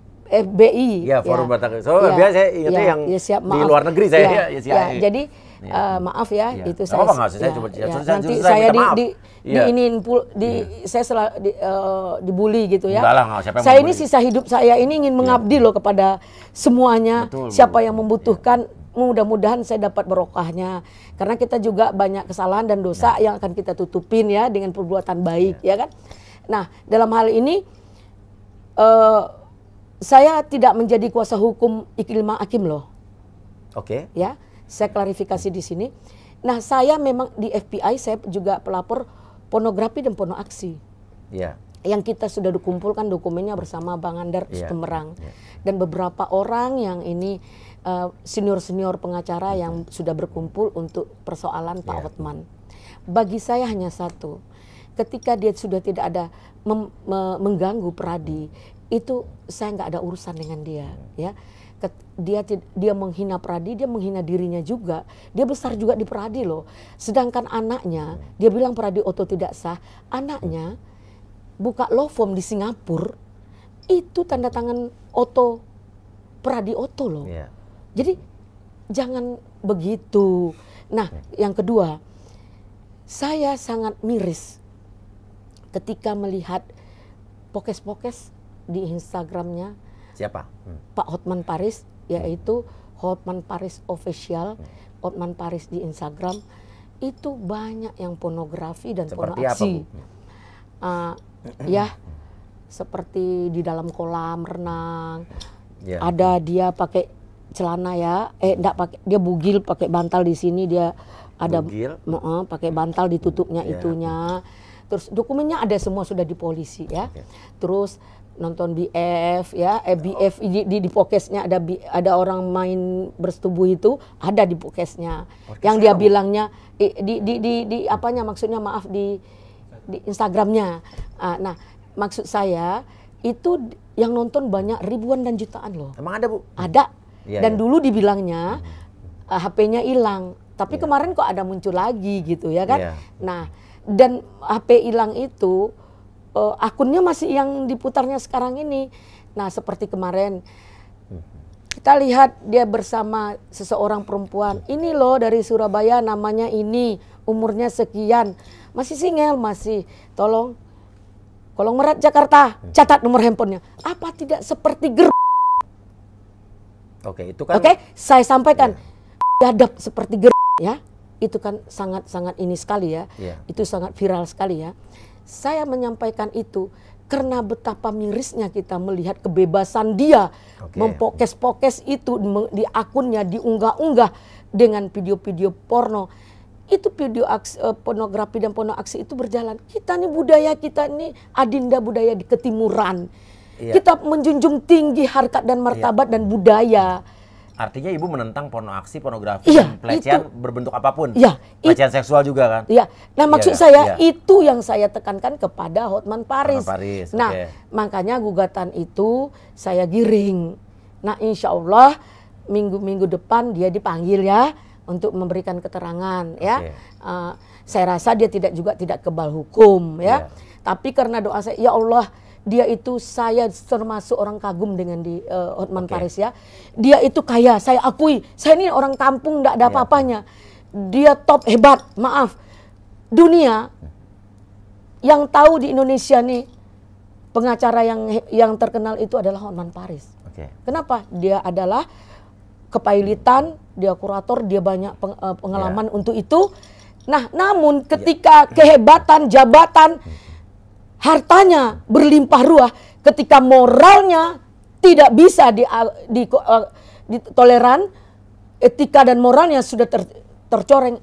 FBI. Ya, Forum ya. Batak. So, ya. biasa ingatnya ya. yang ya, siap, di luar negeri saya ya, ya, ya, ya. Jadi ya. uh, maaf ya, iya. ya. itu saya. Apa Saya coba ya. Nanti saya, saya di, di, ya. di ini pul, di ya. saya selalu di, uh, dibully gitu ya. Enggak lah, Siapa saya membuli? ini sisa hidup saya ini ingin iya. mengabdi ya. loh kepada semuanya. Betul, siapa bu. yang membutuhkan ya mudah-mudahan saya dapat berokahnya. karena kita juga banyak kesalahan dan dosa ya. yang akan kita tutupin ya dengan perbuatan baik ya, ya kan nah dalam hal ini uh, saya tidak menjadi kuasa hukum Ikrimah Hakim loh oke okay. ya saya klarifikasi di sini. Nah, saya memang di FBI saya juga pelapor pornografi dan pornoaksi. Ya. Yang kita sudah kumpulkan dokumennya bersama Bang Andar yeah. Semerang yeah. dan beberapa orang yang ini eh, senior-senior uh, pengacara yeah. yang iya. sudah berkumpul untuk persoalan Pak yeah. Bagi saya hanya satu. Ketika dia sudah tidak ada mengganggu Pradi, hmm. itu saya nggak ada urusan dengan dia, ya dia dia menghina Pradi, dia menghina dirinya juga. Dia besar juga di Pradi loh. Sedangkan anaknya, dia bilang Pradi Oto tidak sah. Anaknya buka law firm di Singapura, itu tanda tangan Oto Pradi Oto loh. Yeah. Jadi jangan begitu. Nah, iya. yang kedua, saya sangat miris ketika melihat pokes-pokes di Instagramnya Siapa? Hmm. Pak Hotman Paris, yaitu Hotman Paris official, hmm. Hotman Paris di Instagram, itu banyak yang pornografi dan Seperti pornoaksi. Apa, uh, ya, seperti di dalam kolam renang, yeah. ada dia pakai celana ya eh enggak pakai dia bugil pakai bantal di sini dia ada bugil uh, pakai bantal ditutupnya yeah. itunya terus dokumennya ada semua sudah di polisi ya okay. Ya. terus nonton BF ya eh, BF oh. di di, di pokesnya ada ada orang main bersetubuh itu ada di pokesnya Orkes oh, yang dia bilangnya di, di di di, di apanya maksudnya maaf di di Instagramnya uh, nah maksud saya itu yang nonton banyak ribuan dan jutaan loh emang ada bu ada ya, dan ya. dulu dibilangnya uh, hmm. ah, HP-nya hilang tapi ya. kemarin kok ada muncul lagi gitu ya kan ya. nah dan HP hilang itu uh, akunnya masih yang diputarnya sekarang ini. Nah, seperti kemarin kita lihat dia bersama seseorang perempuan. Iya. Ini loh dari Surabaya namanya ini, umurnya sekian. Masih single, masih. Tolong Kolong Merat Jakarta, hmm. catat nomor handphonenya. Apa tidak seperti ger Oke, itu kan Oke, saya sampaikan. Ya. seperti ger ya. Itu kan sangat-sangat ini sekali ya. ya. Itu sangat viral sekali ya. Saya menyampaikan itu karena betapa mirisnya kita melihat kebebasan dia okay. mempokes-pokes itu di akunnya diunggah-unggah dengan video-video porno itu video aksi, eh, pornografi dan porno aksi itu berjalan kita nih budaya kita ini adinda budaya di ketimuran yeah. kita menjunjung tinggi harkat dan martabat yeah. dan budaya Artinya ibu menentang porno aksi, pornografi, iya, pelecehan itu. berbentuk apapun. Iya, pelecehan seksual juga kan? Iya. Nah, iya, maksud iya, saya iya. itu yang saya tekankan kepada Hotman Paris. Paris. Nah, okay. makanya gugatan itu saya giring. Nah, insya Allah minggu-minggu depan dia dipanggil ya untuk memberikan keterangan okay. ya. Uh, saya rasa dia tidak juga tidak kebal hukum ya. Yeah. Tapi karena doa saya, ya Allah dia itu saya termasuk orang kagum dengan di uh, Hotman okay. Paris ya. Dia itu kaya, saya akui. Saya ini orang kampung tidak ada yeah. apa-apanya. Dia top hebat, maaf. Dunia yang tahu di Indonesia nih pengacara yang yang terkenal itu adalah Hotman Paris. Okay. Kenapa? Dia adalah kepailitan, dia kurator, dia banyak peng, uh, pengalaman yeah. untuk itu. Nah, namun ya. ketika yeah. kehebatan, jabatan, hmm hartanya berlimpah ruah ketika moralnya tidak bisa eh, ditoleran etika dan moralnya sudah ter, tercoreng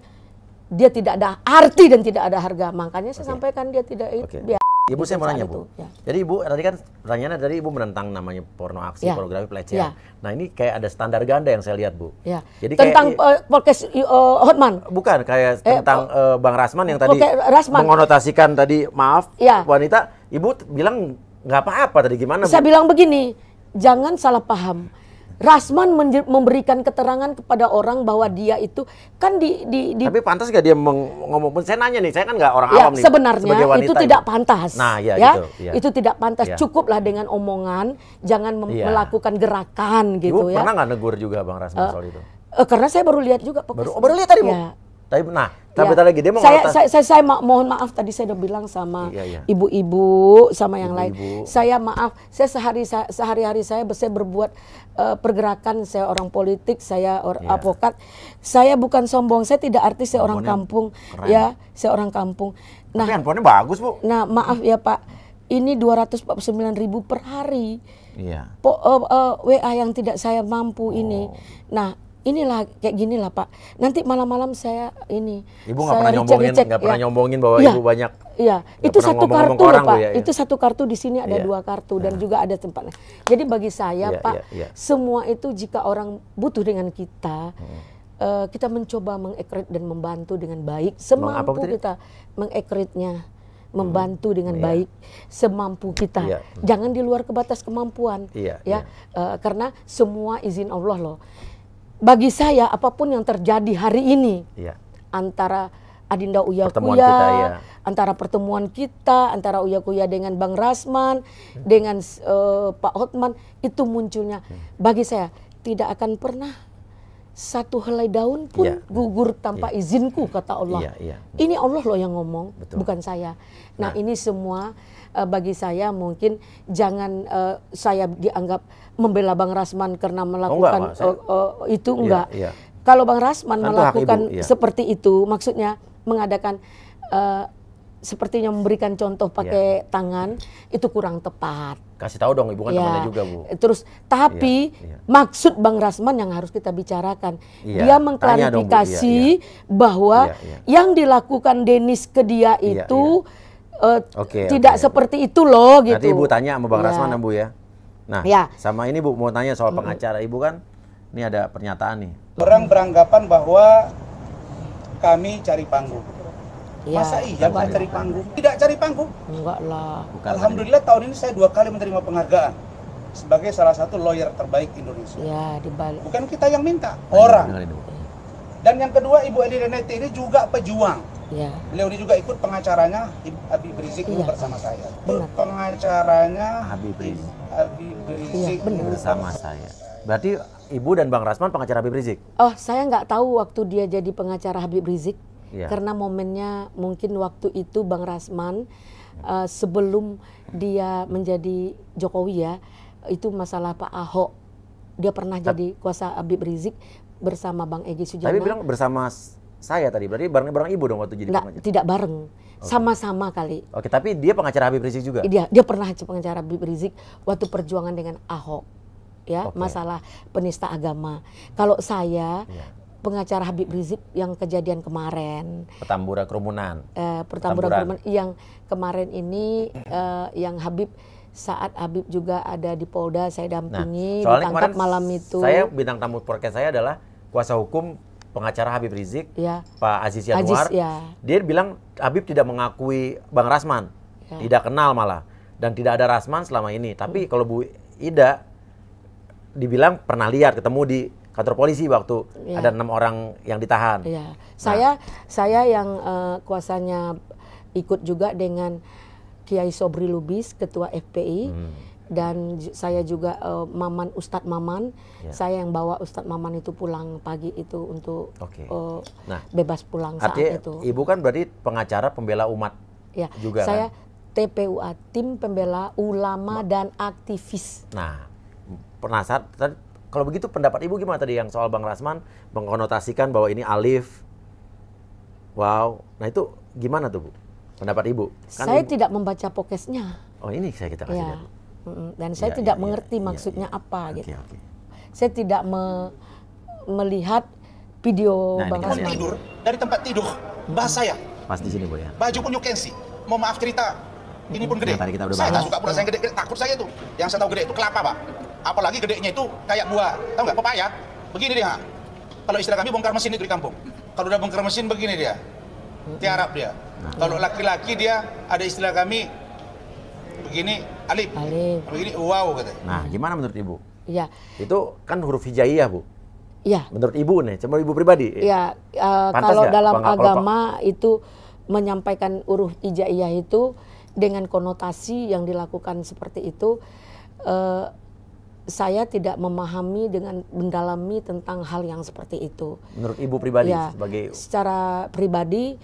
dia tidak ada arti dan tidak ada harga makanya saya okay. sampaikan dia tidak okay. biasa Ibu iya, saya mau nanya Bu, ya. jadi Ibu tadi kan pertanyaannya dari Ibu menentang namanya porno aksi, ya. pornografi, pelecehan. Ya. Nah ini kayak ada standar ganda yang saya lihat Bu. Ya. Jadi tentang kayak, uh, eh, podcast uh, Hotman. Bukan kayak eh, tentang uh, Bang Rasman yang tadi Rasman. mengonotasikan tadi maaf ya. wanita. Ibu bilang nggak apa-apa tadi gimana? Bu? Saya bilang begini, jangan salah paham. Rasman memberikan keterangan kepada orang bahwa dia itu kan di, di, di tapi pantas gak dia ngomong pun saya nanya nih saya kan nggak orang ya, awam nih sebenarnya nah, iya, ya, gitu, iya. itu tidak pantas nah ya, ya itu ya. tidak pantas ya. cukuplah dengan omongan jangan ya. melakukan gerakan gitu Ibu ya pernah nggak negur juga bang Rasman uh, soal itu uh, karena saya baru lihat juga baru, baru lihat tadi ya. Tapi nah, tapi ya. lagi dia mau saya, saya, saya, saya ma mohon maaf tadi saya udah bilang sama iya, iya. ibu-ibu ya, ya. sama yang ibu -ibu. lain. Saya maaf, saya sehari sehari-hari saya saya berbuat uh, pergerakan saya orang politik, saya or ya. advokat. Saya bukan sombong, saya tidak artis, saya orang kampung keren. ya, saya orang kampung. Nah, Tapi bagus, Bu. Nah, maaf ya, Pak. Ini 249.000 ribu per hari. Iya. Po, uh, eh, uh, eh, WA yang tidak saya mampu oh. ini. Nah, inilah kayak gini lah Pak. Nanti malam-malam saya ini. Ibu nggak pernah nyombongin, nggak pernah ya. nyombongin bahwa ya. ibu banyak. Iya, itu satu kartu orang, Pak. Ya, ya. Itu iya. satu kartu di sini ada ya. dua kartu dan ya. juga ada tempatnya. Jadi bagi saya ya, Pak, ya, ya. semua itu jika orang butuh dengan kita. Hmm. Uh, kita mencoba mengekrit dan membantu dengan baik semampu Meng kita mengekritnya hmm. membantu dengan yeah. baik semampu kita. Yeah. Jangan di luar kebatasan kemampuan yeah, ya yeah. Iya. Uh, karena semua izin Allah loh bagi saya apapun yang terjadi hari ini ya. antara Adinda Uyakuya, pertemuan ya. antara pertemuan kita, antara Uyakuya dengan Bang Rasman, hmm. dengan uh, Pak Hotman, itu munculnya. Hmm. Bagi saya, tidak akan pernah satu helai daun pun ya. gugur tanpa ya. izinku, kata Allah. Ya, ya. Ini Allah loh yang ngomong, Betul. bukan saya. Nah, nah. ini semua uh, bagi saya mungkin jangan uh, saya dianggap membela Bang Rasman karena melakukan oh, enggak, uh, uh, itu iya, enggak. Iya, Kalau Bang Rasman Tentu kan melakukan ibu, iya. seperti itu, maksudnya mengadakan uh, sepertinya memberikan contoh iya. pakai yeah. tangan itu kurang tepat. Kasih tahu dong ibu kan yeah. Iya. juga bu. Terus tapi yeah. Yeah. maksud Bang Rasman yang harus kita bicarakan, yeah. dia mengklarifikasi yeah, bahwa yeah, yeah. yang dilakukan Denis ke dia itu yeah, yeah. Uh, okay, tidak okay, seperti itu loh gitu. Nanti ibu tanya sama Bang yeah. Rasman ya, bu ya. Nah, ya. sama ini Bu mau tanya soal pengacara Ibu kan, ini ada pernyataan nih. Orang beranggapan bahwa kami cari panggung. Ya, Masa iya bu cari panggung? Tidak cari panggung? Enggak lah. Bukan Alhamdulillah tadi. tahun ini saya dua kali menerima penghargaan sebagai salah satu lawyer terbaik Indonesia. Ya, di Bali. Bukan kita yang minta, orang. Iya, Dan yang kedua Ibu Edi Renete ini juga pejuang Ya. Beliau ini juga ikut pengacaranya Habib Rizik ya. bersama saya. Benar. Pengacaranya Habib Rizik. ya, bersama saya. Berarti Ibu dan Bang Rasman pengacara Habib Rizik? Oh, saya nggak tahu waktu dia jadi pengacara Habib Rizik. Ya. Karena momennya mungkin waktu itu Bang Rasman uh, sebelum dia menjadi Jokowi ya, itu masalah Pak Ahok. Dia pernah Tad jadi kuasa Habib Rizik bersama Bang Egy Sujana. Tapi bilang bersama saya tadi berarti bareng-bareng ibu dong waktu jadi Nggak, pengacara. Tidak bareng, sama-sama okay. kali. Oke, okay, tapi dia pengacara Habib Rizik juga. Dia dia pernah pengacara Habib Rizik waktu perjuangan dengan Ahok, ya okay. masalah penista agama. Kalau saya yeah. pengacara Habib Rizik yang kejadian kemarin. Pertamburan kerumunan. Eh, pertamburan kerumunan yang kemarin ini eh, yang Habib saat Habib juga ada di Polda saya nah, dampingi nah, ditangkap malam itu. Saya bintang tamu podcast saya adalah kuasa hukum pengacara Habib Rizik, ya. Pak Aziz Yanuar, Aziz, ya. dia bilang Habib tidak mengakui Bang Rasman, ya. tidak kenal malah, dan tidak ada Rasman selama ini. Tapi hmm. kalau Bu Ida dibilang pernah lihat, ketemu di kantor polisi waktu ya. ada enam orang yang ditahan. Ya. Nah. Saya saya yang uh, kuasanya ikut juga dengan Kiai Sobri Lubis, Ketua FPI. Hmm dan saya juga uh, Maman Ustadz Maman ya. saya yang bawa Ustadz Maman itu pulang pagi itu untuk okay. uh, eh, nah, bebas pulang saat itu ibu kan berarti pengacara pembela umat ya juga kan? saya kan? TPUA tim pembela ulama Ma dan aktivis nah penasaran kalau begitu pendapat ibu gimana tadi yang soal Bang Rasman mengkonotasikan bahwa ini alif wow nah itu gimana tuh bu pendapat ibu kan saya ibu... tidak membaca pokesnya oh ini saya kita kasih ya dan saya ya, tidak ya, mengerti ya, maksudnya ya, apa okay, gitu. Okay. Saya tidak me melihat video nah, Bang Asman. tidur dari tempat tidur bahas hmm. saya. Pas di sini bu ya. Baju pun you can Mau maaf cerita ini pun gede. Nah, tadi kita udah saya tak suka pula saya gede, gede takut saya itu. Yang saya tahu gede itu kelapa pak. Apalagi gedenya itu kayak buah. Tahu nggak pepaya? Begini dia. Kalau istilah kami bongkar mesin itu di kampung. Kalau udah bongkar mesin begini dia. Tiarap dia. Nah. Kalau laki-laki dia ada istilah kami begini alif. Alif. Begini wow katanya. Nah, gimana menurut Ibu? Iya. Itu kan huruf hijaiyah, Bu. Iya. Menurut Ibu nih, cuma Ibu pribadi. Iya, uh, kalau gak? dalam Bang, agama kalau, itu menyampaikan huruf hijaiyah itu dengan konotasi yang dilakukan seperti itu uh, saya tidak memahami dengan mendalami tentang hal yang seperti itu. Menurut Ibu pribadi ya, sebagai secara pribadi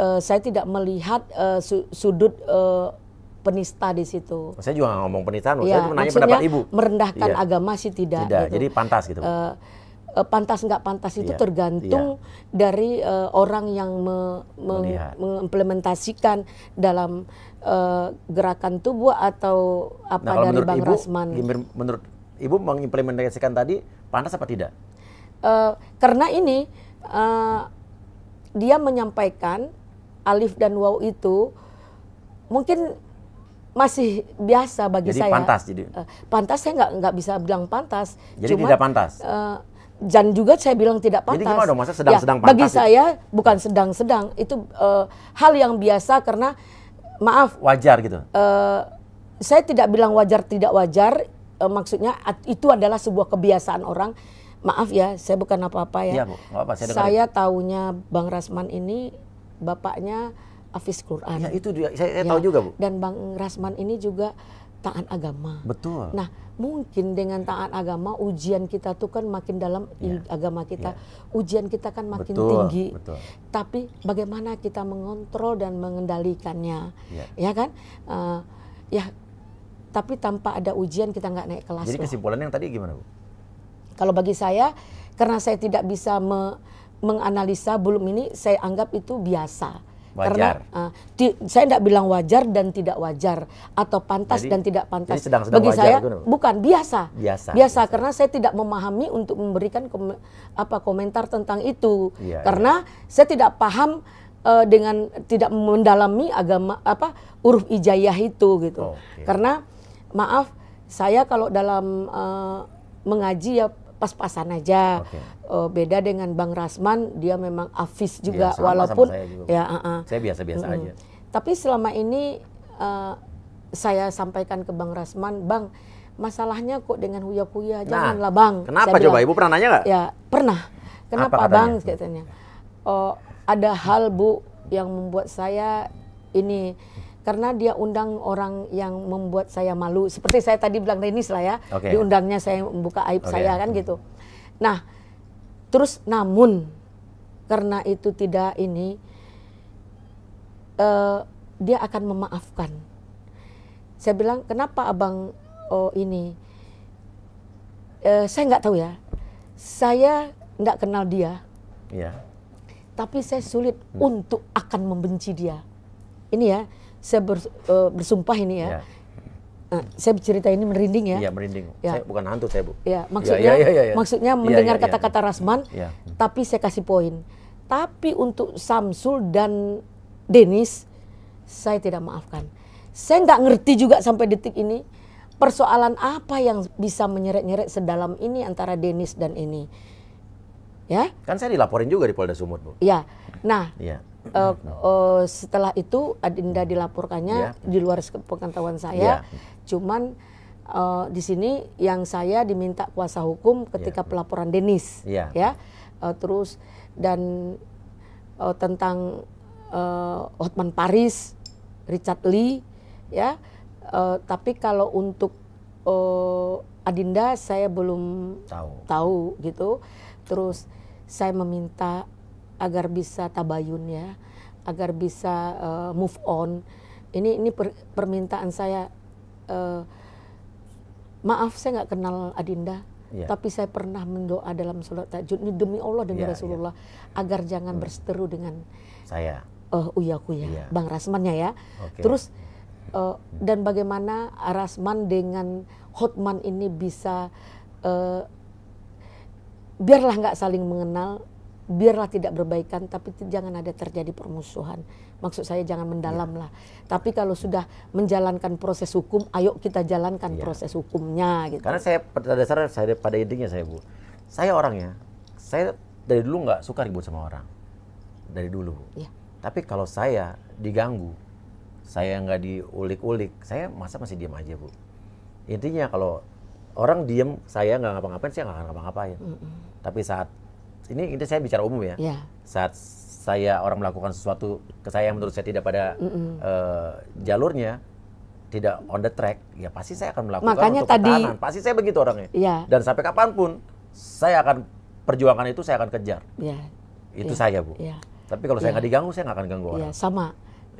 uh, saya tidak melihat uh, su sudut uh, penista di situ. Saya juga ngomong penistaan, ya, saya iya, nanya pendapat ibu. Merendahkan ya. agama sih tidak. Tidak, gitu. jadi pantas gitu. Uh, pantas nggak pantas itu yeah. tergantung yeah. dari uh, orang yang me, me, mengimplementasikan dalam uh, gerakan tubuh atau apa nah, dari Bang ibu, Rasman. Menurut ibu mengimplementasikan tadi pantas apa tidak? Uh, karena ini uh, dia menyampaikan alif dan waw itu mungkin masih biasa bagi jadi saya. Pantas jadi. Eh, pantas saya nggak nggak bisa bilang pantas. Jadi Cuma, tidak pantas. Uh, eh, dan juga saya bilang tidak pantas. Jadi gimana dong masa sedang-sedang ya, pantas? Bagi itu? saya bukan sedang-sedang itu uh, hal yang biasa karena maaf. Wajar gitu. Uh, saya tidak bilang wajar tidak wajar. Uh, maksudnya itu adalah sebuah kebiasaan orang. Maaf ya, saya bukan apa-apa ya. ya Bu. Apa, saya, saya tahunya Bang Rasman ini bapaknya afis Quran. Ya itu dia, saya, saya ya. tahu juga bu. Dan Bang Rasman ini juga taat agama. Betul. Nah mungkin dengan taat agama ujian kita tuh kan makin dalam ya. agama kita, ya. ujian kita kan makin betul, tinggi. Betul. Tapi bagaimana kita mengontrol dan mengendalikannya, ya, ya kan? Uh, ya tapi tanpa ada ujian kita nggak naik kelas. Jadi kesimpulan yang tadi gimana bu? Kalau bagi saya karena saya tidak bisa me menganalisa belum ini saya anggap itu biasa Wajar. Karena uh, di, saya tidak bilang wajar dan tidak wajar atau pantas jadi, dan tidak pantas. Jadi sedang -sedang Bagi wajar saya gitu bukan biasa. biasa. Biasa. Biasa karena saya tidak memahami untuk memberikan kom apa komentar tentang itu. Ya, karena ya. saya tidak paham uh, dengan tidak mendalami agama apa uruf ijayah itu gitu. Oh, okay. Karena maaf saya kalau dalam uh, mengaji ya pas-pasan aja. Okay. Uh, eh, beda dengan Bang Rasman, dia memang afis juga ya, sama, walaupun sama saya juga. ya uh -uh. saya biasa-biasa -hmm. aja. Tapi selama ini uh, saya sampaikan ke Bang Rasman, Bang masalahnya kok dengan huya-huya, nah, janganlah Bang. Kenapa saya coba bilang, Ibu pernah nanya nggak? Ya, pernah. Kenapa Bang katanya? Oh, ada hal Bu yang membuat saya ini karena dia undang orang yang membuat saya malu. Seperti saya tadi bilang Renis lah ya, okay. diundangnya saya membuka aib okay. saya kan gitu. Nah, terus namun karena itu tidak ini, uh, dia akan memaafkan. Saya bilang kenapa abang oh ini, uh, saya nggak tahu ya, saya nggak kenal dia. Yeah. Tapi saya sulit hmm. untuk akan membenci dia. Ini ya, saya ber, uh, eh, bersumpah ini ya. ya. Uh, saya bercerita ini merinding ya. Iya merinding. Ya. Saya bukan hantu saya bu. Ya iya, maksudnya ya, ya, ya, ya. maksudnya iya, mendengar iya, kata-kata ya, ya, ya. Rasman, ya. tapi saya kasih poin. Tapi untuk Samsul dan Denis, saya tidak maafkan. Saya nggak ngerti juga sampai detik ini persoalan apa yang bisa menyeret-nyeret sedalam ini antara Denis dan ini. Ya. Kan saya dilaporin juga di Polda Sumut bu. Ya. Nah. Ya uh, uh, setelah itu adinda dilaporkannya yeah. di luar pengetahuan saya. Yeah. Cuman uh, di sini yang saya diminta kuasa hukum ketika yeah. pelaporan Denis, yeah. ya. Uh, terus dan uh, tentang uh, Hotman Paris, Richard Lee, ya. Uh, tapi kalau untuk uh, Adinda saya belum tahu, tahu gitu. Terus saya meminta agar bisa tabayun ya, agar bisa uh, move on. Ini ini per, permintaan saya uh, maaf saya nggak kenal Adinda, yeah. tapi saya pernah mendoa dalam sholat tahajud ini demi Allah dan iya, yeah, Rasulullah yeah. agar jangan hmm. berseteru dengan saya. Uh, oh, uyaku ya, yeah. Bang Rasmannya ya. ya. Okay. Terus uh, dan bagaimana Rasman dengan Hotman ini bisa uh, biarlah nggak saling mengenal biarlah tidak berbaikan tapi jangan ada terjadi permusuhan maksud saya jangan mendalamlah ya. tapi kalau sudah menjalankan proses hukum ayo kita jalankan ya. proses hukumnya gitu karena saya pada dasarnya saya pada intinya saya bu saya orangnya saya dari dulu nggak suka ribut sama orang dari dulu ya. tapi kalau saya diganggu saya nggak diulik-ulik saya masa masih diam aja bu intinya kalau orang diam saya nggak ngapa-ngapain saya nggak akan ngapa-ngapain mm -mm. tapi saat ini ini saya bicara umum ya. Yeah. Saat saya orang melakukan sesuatu ke saya yang menurut saya tidak pada mm -mm. Uh, jalurnya, tidak on the track, ya pasti saya akan melakukan Makanya untuk tadi, ketahanan. Pasti saya begitu orangnya. Yeah. Dan sampai kapanpun saya akan perjuangan itu saya akan kejar. Yeah. Itu yeah. saya bu. Yeah. Tapi kalau saya iya. nggak diganggu saya nggak akan ganggu iya, orang. sama.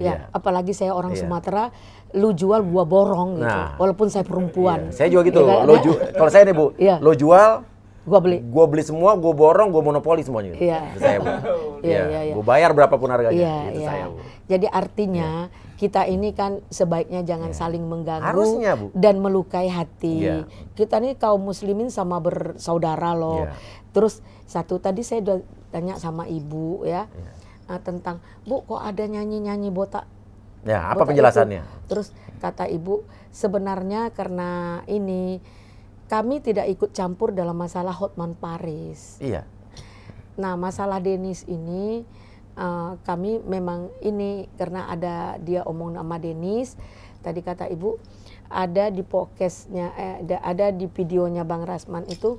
Ya, apalagi saya orang Sumatera, lu jual buah borong gitu. Nah. walaupun saya perempuan. Saya juga gitu. Ya, Lo kan? kalau saya nih Bu, lo jual Gua beli. Gua beli semua, gua borong, gua monopoli semuanya. Iya. Itu saya, Bu. Iya, iya, iya. Gua bayar berapapun harganya. Iya, itu iya. saya, Bu. Jadi artinya yeah. kita ini kan sebaiknya jangan yeah. saling mengganggu Harusnya, Bu. dan melukai hati. yeah. Kita ini kaum muslimin sama bersaudara loh. yeah. Terus satu tadi saya udah tanya sama ibu ya. yeah. Iya. tentang, "Bu, kok ada nyanyi-nyanyi botak?" Ya, apa botak penjelasannya? Itu? Terus kata ibu, sebenarnya karena ini kami tidak ikut campur dalam masalah Hotman Paris. Iya. Nah, masalah Denis ini uh, kami memang ini karena ada dia omong nama Denis, tadi kata Ibu ada di podcastnya eh, ada, ada di videonya Bang Rasman itu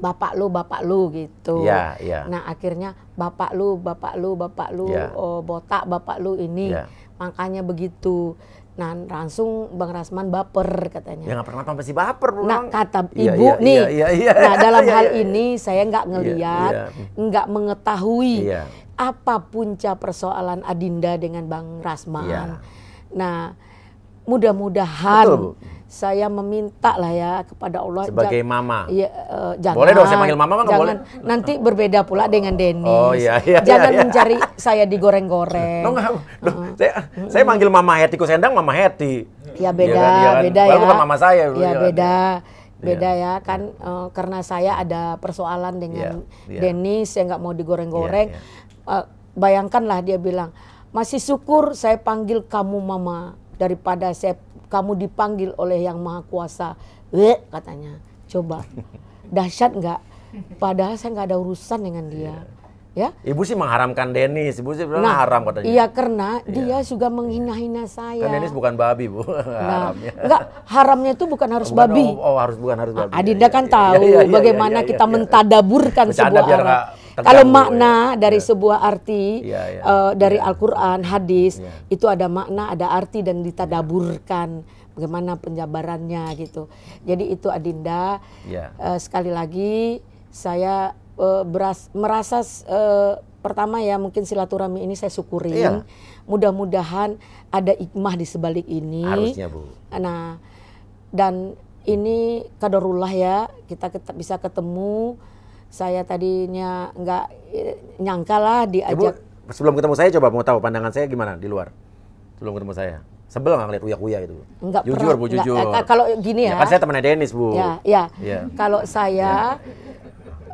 bapak lu bapak lu gitu. Iya, iya. Nah, akhirnya bapak lu bapak lu bapak lu iya. oh, botak bapak lu ini. Iya. Makanya begitu. Nah langsung Bang Rasman baper katanya. Ya nggak pernah pasti baper. Bang. Nah kata iya, ibu iya, iya, nih. Iya, iya, iya, nah dalam iya, hal iya, ini saya nggak ngeliat, iya, iya. nggak mengetahui iya. apa punca persoalan Adinda dengan Bang Rasman. Iya. Nah mudah-mudahan saya meminta lah ya kepada Allah sebagai jang, mama. Ya, uh, jangan. Boleh dong saya panggil mama kan boleh. Nanti berbeda pula dengan Denny. Oh iya iya. Jangan iya, iya. mencari saya digoreng-goreng. No, No, uh. saya saya manggil mama Heti Kusendang mama Heti. Ya beda, ya, kan, beda ya. bukan mama saya. Ya, beda. Iya. Beda yeah. ya kan uh, karena saya ada persoalan dengan yeah, iya. Denis saya nggak mau digoreng-goreng. Yeah, yeah. Uh, bayangkanlah dia bilang, "Masih syukur saya panggil kamu mama daripada saya kamu dipanggil oleh yang maha kuasa Weh, katanya coba dahsyat nggak padahal saya nggak ada urusan dengan dia iya. ya ibu sih mengharamkan Denis ibu sih nah, haram katanya iya karena iya. dia juga menghina-hina iya. saya kan Denis bukan babi bu nah, haramnya haramnya itu bukan harus bukan, babi oh, oh harus bukan harus ah, babi Adinda kan tahu bagaimana kita mentadaburkan sebuah biar kalau ya. makna ya. dari ya. sebuah arti ya, ya. Uh, dari ya. Al-Qur'an, hadis ya. itu ada makna, ada arti dan ditadaburkan bagaimana penjabarannya gitu. Jadi itu Adinda ya. uh, sekali lagi saya uh, beras, merasa uh, pertama ya mungkin silaturahmi ini saya syukurin. Ya. Mudah-mudahan ada hikmah di sebalik ini. Harusnya Bu. Nah, dan ini kadarullah ya kita bisa ketemu saya tadinya nggak eh, nyangka lah diajak. Ibu, sebelum ketemu saya coba mau tahu pandangan saya gimana di luar sebelum ketemu saya. Sebel nggak ngeliat uya-uya itu Enggak jujur, pernah, Bu, jujur. Enggak, eh, kalau gini ya. ya kan saya temannya dennis Bu. Ya, ya. ya. Kalau saya ya.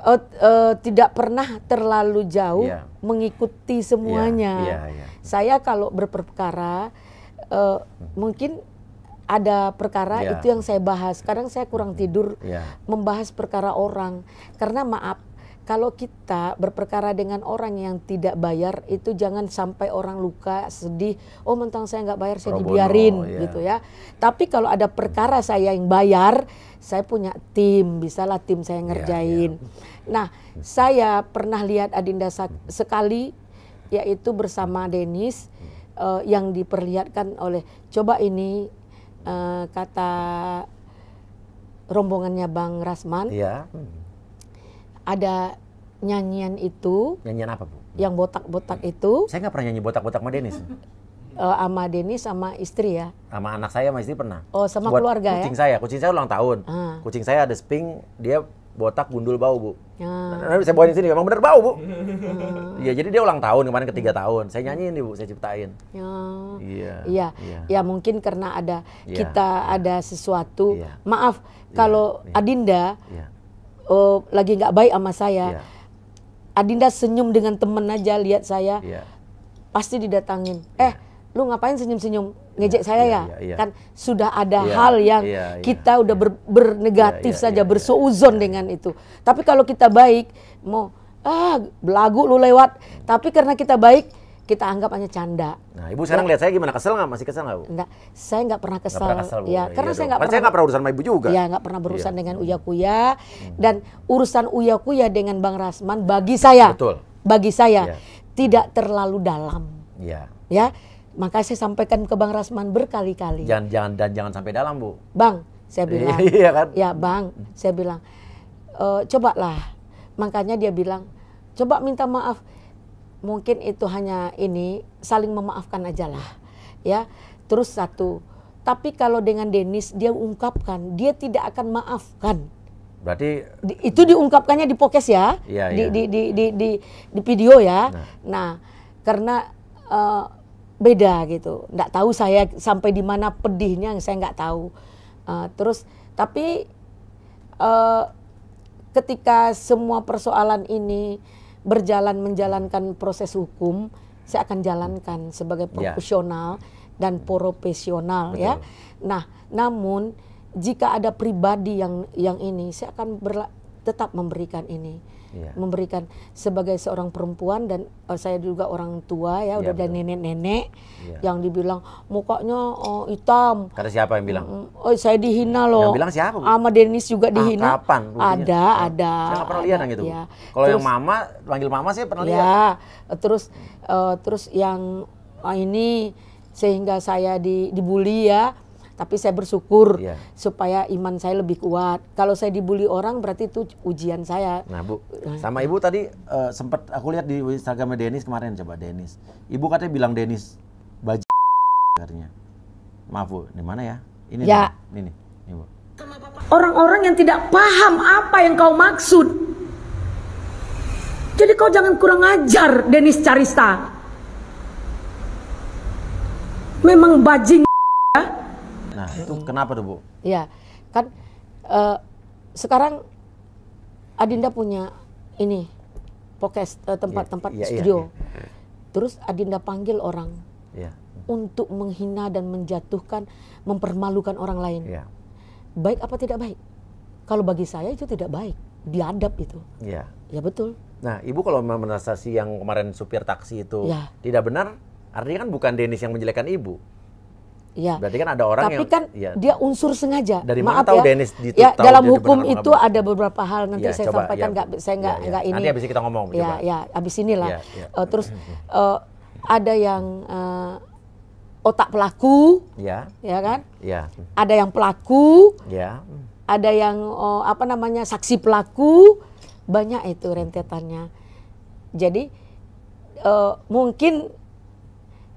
uh, uh, tidak pernah terlalu jauh ya. mengikuti semuanya. Ya, ya, ya. Saya kalau berperkara uh, mungkin ada perkara yeah. itu yang saya bahas. Kadang saya kurang tidur yeah. membahas perkara orang karena maaf kalau kita berperkara dengan orang yang tidak bayar itu jangan sampai orang luka sedih oh mentang saya nggak bayar saya dibiarin yeah. gitu ya tapi kalau ada perkara saya yang bayar saya punya tim bisalah tim saya ya, ngerjain yeah, yeah. nah saya pernah lihat Adinda sekali yaitu bersama Denis uh, yang diperlihatkan oleh coba ini Eh, kata rombongannya Bang Rasman, Iya. hmm. ada nyanyian itu. Nyanyian apa bu? Yang botak-botak itu. Saya nggak pernah nyanyi botak-botak sama Denis. uh, sama Denis sama istri ya? Sama anak saya sama istri pernah. Oh, sama Buat keluarga kucing ya? Kucing saya, kucing saya ulang tahun. Ah. Kucing saya ada sping, dia botak gundul bau bu. Ya. Saya bawain sini memang bener bau bu. Ah. Iya ya, jadi dia ulang tahun kemarin ketiga tahun. Saya nyanyiin nih bu, saya ciptain. Ya. Iya. Iya. Yeah. ya. ya, mungkin karena ada yeah. kita yeah. ada sesuatu. Yeah. Maaf iya. kalau yeah. Adinda yeah. Oh, lagi nggak baik sama saya. Yeah. Adinda senyum dengan temen aja lihat saya. yeah. Pasti didatangin. Iya. Eh lu ngapain senyum-senyum ngejek ya, saya ya, ya, ya? ya kan sudah ada ya, hal yang ya, ya, kita udah ber, bernegatif ya, ya, ya saja ya, bersuuzon ya, dengan itu tapi kalau kita baik mau ah belagu lu lewat hmm. tapi karena kita baik kita anggap hanya canda nah ibu sekarang ya. lihat saya gimana kesel nggak masih kesel nggak bu Enggak, saya nggak pernah kesel, gak pernah kesel bu. ya iya karena iya saya nggak pernah saya nggak pernah urusan sama ibu juga ya nggak pernah berurusan iya. dengan hmm. uya kuya hmm. dan urusan uya kuya dengan bang rasman bagi saya betul bagi saya ya. tidak terlalu dalam iya. ya ya maka saya sampaikan ke Bang Rasman berkali-kali. Jangan jangan dan jangan sampai dalam, Bu. Bang, saya iya, bilang. Iya kan? Ya, Bang, saya bilang e, cobalah. Makanya dia bilang, "Coba minta maaf." Mungkin itu hanya ini saling memaafkan aja lah. Ya. Terus satu, tapi kalau dengan Denis dia ungkapkan, dia tidak akan maafkan. Berarti di, itu diungkapkannya di podcast ya, iya, di, iya. Di, di di di di video ya. Nah, nah karena uh, beda gitu. Nggak tahu saya sampai di mana pedihnya, saya nggak tahu. Uh, terus tapi uh, ketika semua persoalan ini berjalan menjalankan proses hukum, saya akan jalankan sebagai ya. profesional yeah. dan profesional ya. Nah, namun jika ada pribadi yang yang ini, saya akan tetap memberikan ini yeah. memberikan sebagai seorang perempuan dan uh, saya juga orang tua ya, yeah, udah ada nenek-nenek yeah. yang dibilang mukanya uh, hitam. Kata siapa yang bilang? Oh, saya dihina loh. Yang bilang siapa? Sama Denis juga ah, dihina. kapan? Ada, ah, ada. Saya nggak pernah lihat yang itu. Ya. Kalau yang mama, panggil mama saya pernah ya, lihat. Eh, terus uh, terus yang uh, ini sehingga saya di dibully ya tapi saya bersyukur yeah. supaya iman saya lebih kuat. Kalau saya dibully orang berarti itu ujian saya. Nah, Bu. Nah. Sama Ibu tadi uh, eh, sempat aku lihat di Instagramnya Denis kemarin coba Denis. Ibu katanya bilang Denis baju katanya. Maaf Bu, di mana ya? Ini ya. Nih, ini ini Bu. Orang-orang yang tidak paham apa yang kau maksud. Jadi kau jangan kurang ajar, Denis Carista. Memang bajing ya. Nah, itu kenapa tuh, Bu? Iya. Kan uh, sekarang Adinda punya ini podcast uh, tempat-tempat yeah, yeah, iya, studio. Yeah, Terus Adinda panggil orang iya. untuk menghina dan menjatuhkan, mempermalukan orang lain. Iya. Baik apa tidak baik? Kalau bagi saya itu tidak baik. Diadab itu. Iya. Ya betul. Nah, Ibu kalau menasasi yang kemarin supir taksi itu tidak benar, artinya kan bukan Denis yang menjelekan Ibu Ya. Berarti kan ada orang Tapi yang kan ya. dia unsur sengaja. Dari Maaf tahu ya. Dennis di ya, dalam hukum itu orang. ada beberapa hal nanti ya, saya coba, sampaikan iya. nggak ya. saya nggak ya, ya. nggak iya. ini. Nanti habis kita ngomong. Ya, coba. ya, habis inilah. Ya, ya. Uh, terus uh, ada yang uh, otak pelaku. Ya. Ya kan? Ya. Ada yang pelaku. Ya. Ada yang uh, apa namanya saksi pelaku. Banyak itu rentetannya. Jadi uh, mungkin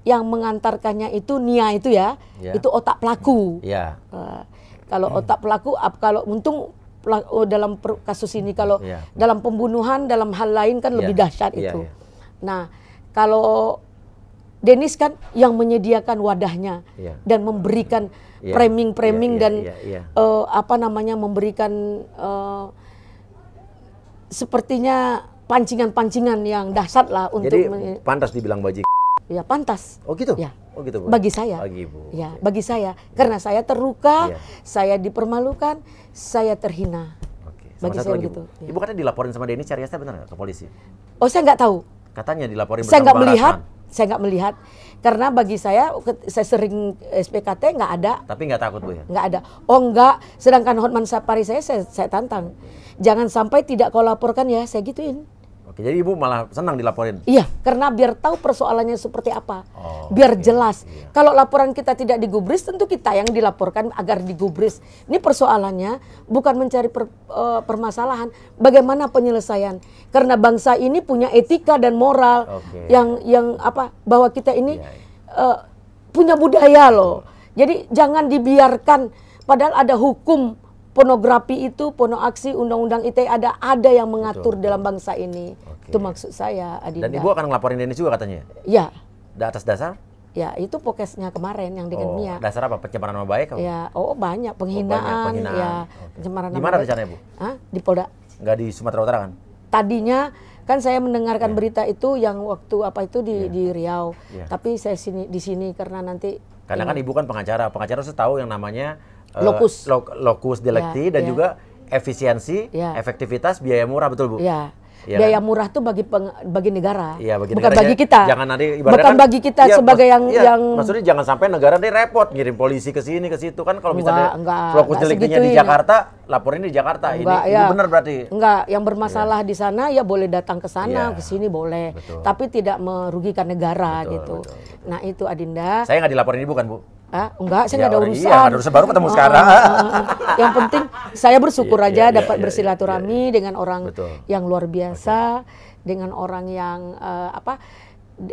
yang mengantarkannya itu nia itu ya, ya. itu otak pelaku. Ya. Uh, kalau hmm. otak pelaku, kalau untung pelaku, oh, dalam per, kasus ini kalau ya. dalam pembunuhan dalam hal lain kan ya. lebih dahsyat ya, itu. Ya. Nah kalau Dennis kan yang menyediakan wadahnya ya. dan memberikan ya. framing-framing ya, ya, dan ya, ya. Uh, apa namanya memberikan uh, sepertinya pancingan-pancingan yang dahsyat lah untuk. Jadi pantas dibilang bajik ya pantas. Oh gitu. Ya. Oh gitu, Bu. Bagi saya. Bagi Ibu. Ya, okay. bagi saya karena saya terluka, ya. saya dipermalukan, saya terhina. Oke. Okay. Sama bagi saya lagi, begitu. Ibu, ya. ibu katanya dilaporin sama Denny Cariasta benar nggak ke polisi? Oh, saya nggak tahu. Katanya dilaporin Saya nggak melihat, saya nggak melihat karena bagi saya saya sering SPKT nggak ada. Tapi nggak takut Bu ya? Nggak ada. Oh nggak. Sedangkan Hotman Sapari saya, saya saya tantang. Jangan sampai tidak kau laporkan ya, saya gituin. Oke, jadi ibu malah senang dilaporin. Iya, karena biar tahu persoalannya seperti apa, oh, biar okay. jelas. Iya. Kalau laporan kita tidak digubris, tentu kita yang dilaporkan agar digubris. Ini persoalannya bukan mencari per, uh, permasalahan, bagaimana penyelesaian. Karena bangsa ini punya etika dan moral okay. yang yang apa bahwa kita ini iya, iya. Uh, punya budaya loh. Jadi jangan dibiarkan. Padahal ada hukum pornografi itu, porno aksi, undang-undang ITE ada ada yang mengatur betul, dalam bangsa ini. Okay. Itu maksud saya, Adinda. Dan Ibu akan ngelaporin Denis juga katanya? Ya. Da atas dasar? Ya, itu pokesnya kemarin yang dengan oh, Mia. Dasar apa? Pencemaran nama baik? Ya, oh banyak oh, penghinaan, oh, banyak ya, penghinaan. ya okay. pencemaran nama baik. Di mana rencananya, Bu? Di Polda. Enggak di Sumatera Utara kan? Tadinya kan saya mendengarkan yeah. berita itu yang waktu apa itu di yeah. di Riau. Yeah. Tapi saya sini di sini karena nanti Karena ini. kan Ibu kan pengacara, pengacara harus tahu yang namanya Eh, lokus lo, lokus yeah, ya, dan ya. juga efisiensi, ya. efektivitas, biaya murah betul Bu. yeah. Ya. Iya kan? Biaya murah tuh bagi peng, bagi negara, ya, bagi bukan negara, bagi iya, kita. Jangan nanti bukan kan, bagi kita ya, sebagai yang ya, yang maksudnya jangan sampai negara nih repot ngirim polisi ke sini ke situ kan kalau misalnya enggak, fokus deliknya di Jakarta, laporin di Jakarta. Enggak, ini, ya. ini benar berarti. Enggak, yang bermasalah ya. di sana ya boleh datang ke sana, ya. ke sini boleh, betul. tapi tidak merugikan negara betul, gitu. Betul, betul. Nah, itu Adinda. Saya nggak dilaporin ini bukan Bu? Ah, enggak, saya enggak ya, ada oh iya, urusan. Iya, ada urusan baru ketemu ah, sekarang. Ah, ah, ah, yang penting saya bersyukur iya, aja iya, dapat iya, bersilaturahmi iya, dengan orang Betul. yang luar biasa, Betul. dengan orang yang uh, apa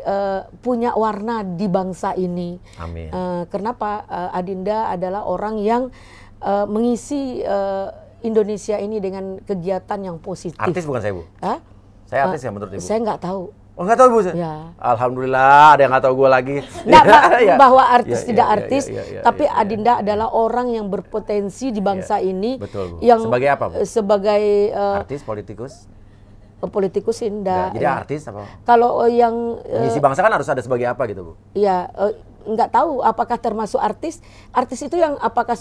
uh, punya warna di bangsa ini. Amin. Uh, kenapa uh, Adinda adalah orang yang uh, mengisi uh, Indonesia ini dengan kegiatan yang positif. Artis bukan saya bu? Hah? Saya artis uh, ya menurut ibu. Saya nggak tahu Oh nggak tahu bu, Ya. Alhamdulillah ada yang nggak tahu gue lagi. Nggak ya, ya. bahwa ya, artis ya, tidak ya, ya artis, ya, ya, ya, ya, tapi ya, ya. Adinda adalah orang yang berpotensi di bangsa ya. ini. Betul Yang sebagai apa bu? Eh, sebagai uh, artis, politikus. Eh, politikus indah. Ya, jadi ya. artis apa? Kalau yang uh, mengisi bangsa kan harus ada sebagai apa gitu bu? Iya. Uh, nggak tahu apakah termasuk artis artis itu yang apakah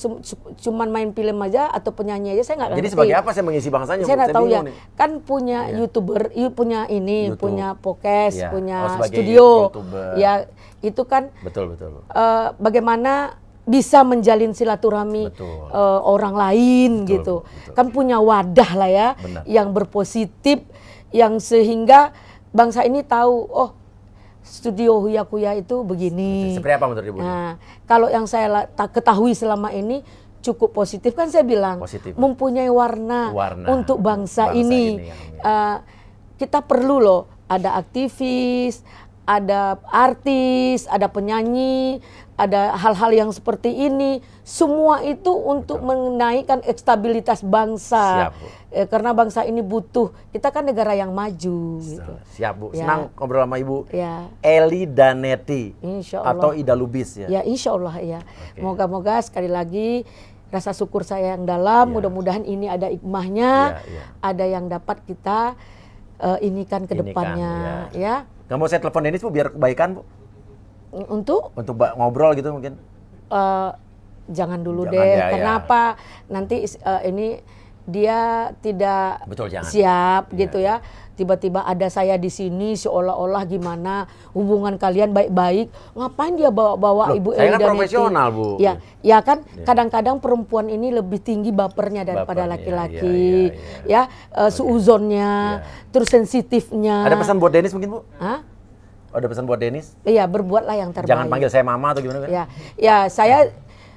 cuman main film aja atau penyanyi aja saya nggak jadi ngerti. sebagai apa saya mengisi bangsanya saya nggak tahu ya nih. kan punya yeah. youtuber punya ini YouTube. punya podcast yeah. punya oh, studio YouTuber. ya itu kan betul betul uh, bagaimana bisa menjalin silaturahmi uh, orang lain betul, gitu betul. kan punya wadah lah ya Benar. yang berpositif yang sehingga bangsa ini tahu oh studio Huya Kuya itu begini. Seperti apa menurut Ibu? Nah, kalau yang saya ketahui selama ini cukup positif kan saya bilang positif. mempunyai warna, warna untuk bangsa, bangsa ini. ini uh, kita perlu loh ada aktivis, ada artis, ada penyanyi, ada hal-hal yang seperti ini. Semua itu untuk menaikkan ekstabilitas bangsa. Siap, Eh, karena bangsa ini butuh. Kita kan negara yang maju. Gitu. Siap, Bu. Ya. Senang ngobrol sama Ibu. Ya. Eli Daneti insya Allah. atau Ida Lubis ya. Ya, insya Allah ya. Okay. Moga-moga sekali lagi rasa syukur saya yang dalam. Ya. Mudah-mudahan ini ada hikmahnya, ya, ya. ada yang dapat kita uh, inikan ke depannya ya. ya. Gak mau saya telepon ini, Bu biar kebaikan Bu. Untuk? Untuk ngobrol gitu mungkin? Uh, jangan dulu jangan, deh. Ya, ya. Kenapa? Ya. Nanti uh, ini dia tidak Betul, siap ya. gitu ya. Tiba-tiba ada saya di sini seolah-olah gimana hubungan kalian baik-baik. Ngapain dia bawa-bawa Ibu Saya kan profesional, Bu. Ya, ya kan iya. kadang-kadang ya. perempuan ini lebih tinggi bapernya daripada laki-laki. Iya, iya, ya, ya, ya, ya. uh, eh, suuzonnya, ya. terus sensitifnya. Ada pesan buat Dennis mungkin, Bu? Hah? Ada pesan buat Denis? Iya, berbuatlah yang terbaik. Jangan panggil saya mama atau gimana kan? Ya, ya saya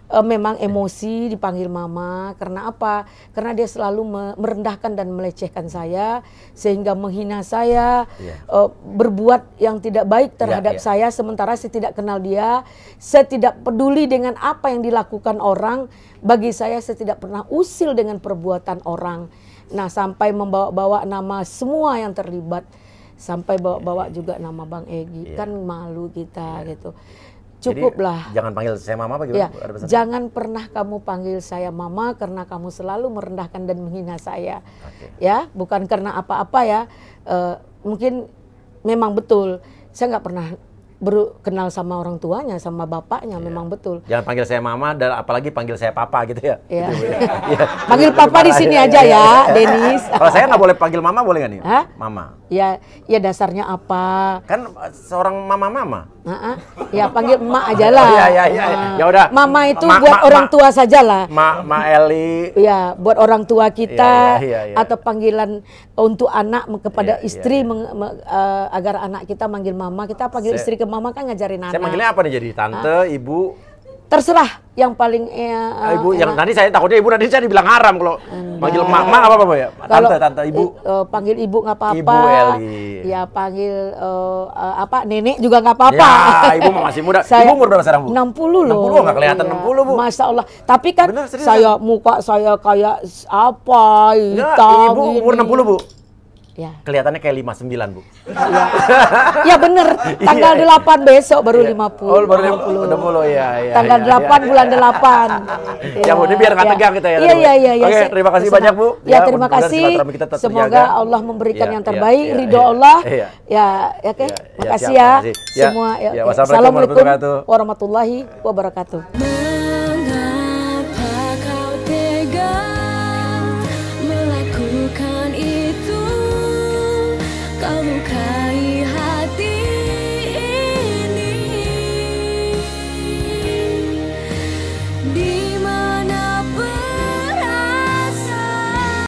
Uh, memang emosi dipanggil mama karena apa? Karena dia selalu merendahkan dan melecehkan saya sehingga menghina saya, ya. uh, berbuat yang tidak baik iya, terhadap ya, ya. saya sementara saya tidak kenal dia, saya tidak peduli dengan apa yang dilakukan orang. Bagi saya saya tidak pernah usil dengan perbuatan orang. Nah, sampai membawa-bawa nama semua yang terlibat sampai bawa-bawa iya, iya. juga nama Bang Egi iya. yeah. kan malu kita yeah. gitu cukuplah. jangan panggil saya mama apa gitu jangan pernah kamu panggil saya mama karena kamu selalu merendahkan dan menghina saya. Okay. Ya, bukan karena apa-apa ya. uh, mungkin memang betul saya nggak pernah kenal sama orang tuanya, sama bapaknya, yeah. memang betul. Jangan panggil saya mama dan apalagi panggil saya papa gitu ya. Iya. Gitu, Yeah. Iya. panggil papa di sini ya? aja ya, iya. Denis. Kalau saya nggak boleh panggil mama boleh nggak nih? Hah? Mama. Ya, ya dasarnya apa? Kan eh, seorang mama-mama. Ya panggil emak aja oh, lah. Oh, ya, ya, ya. ya udah. Mama itu ma, buat ma, orang ma, tua saja lah. Ma, ma Eli. Ya, buat orang tua kita ya, ya, ya, ya. atau panggilan untuk anak kepada ya, istri ya, ya. Meng, uh, agar anak kita manggil mama, kita panggil Se- istri ke juga mama kan ngajarin anak. Saya manggilnya apa nih jadi tante, ah. ibu? Terserah yang paling ya, uh, ibu eh, enak. yang nanti saya takutnya ibu nanti saya dibilang haram kalau Enggak. manggil mama apa apa ya tante kalau, tante ibu i, uh, panggil ibu nggak apa-apa ibu Eli ya panggil uh, apa nenek juga nggak apa-apa ya ibu masih muda saya, ibu umur berapa sekarang bu 60 loh 60 nggak kelihatan iya. 60 bu masya Allah tapi kan Bener, saya muka saya kayak apa hitam ya, ibu umur ini. 60 bu Ya. Kelihatannya kayak 59, Bu. Ya, ya bener. Iya. Tanggal ya. ya. 8 besok baru ya. 50. Oh, baru 50. 50 ya, ya. Tanggal ya, 8 ya. bulan 8. Iya. ya, Bu, ini biar nggak ya. tegang kita ya. Iya, iya, iya. Ya. Oke, terima kasih Senang. banyak, Bu. Ya, ya terima kasih. Semoga jaga. Allah memberikan ya, yang iya, terbaik, ya, ridho ya, Allah. Ya, ya, ya oke. Okay. Ya, ya, makasih ya, ya semua. Ya, ya, okay. warahmatullahi wabarakatuh.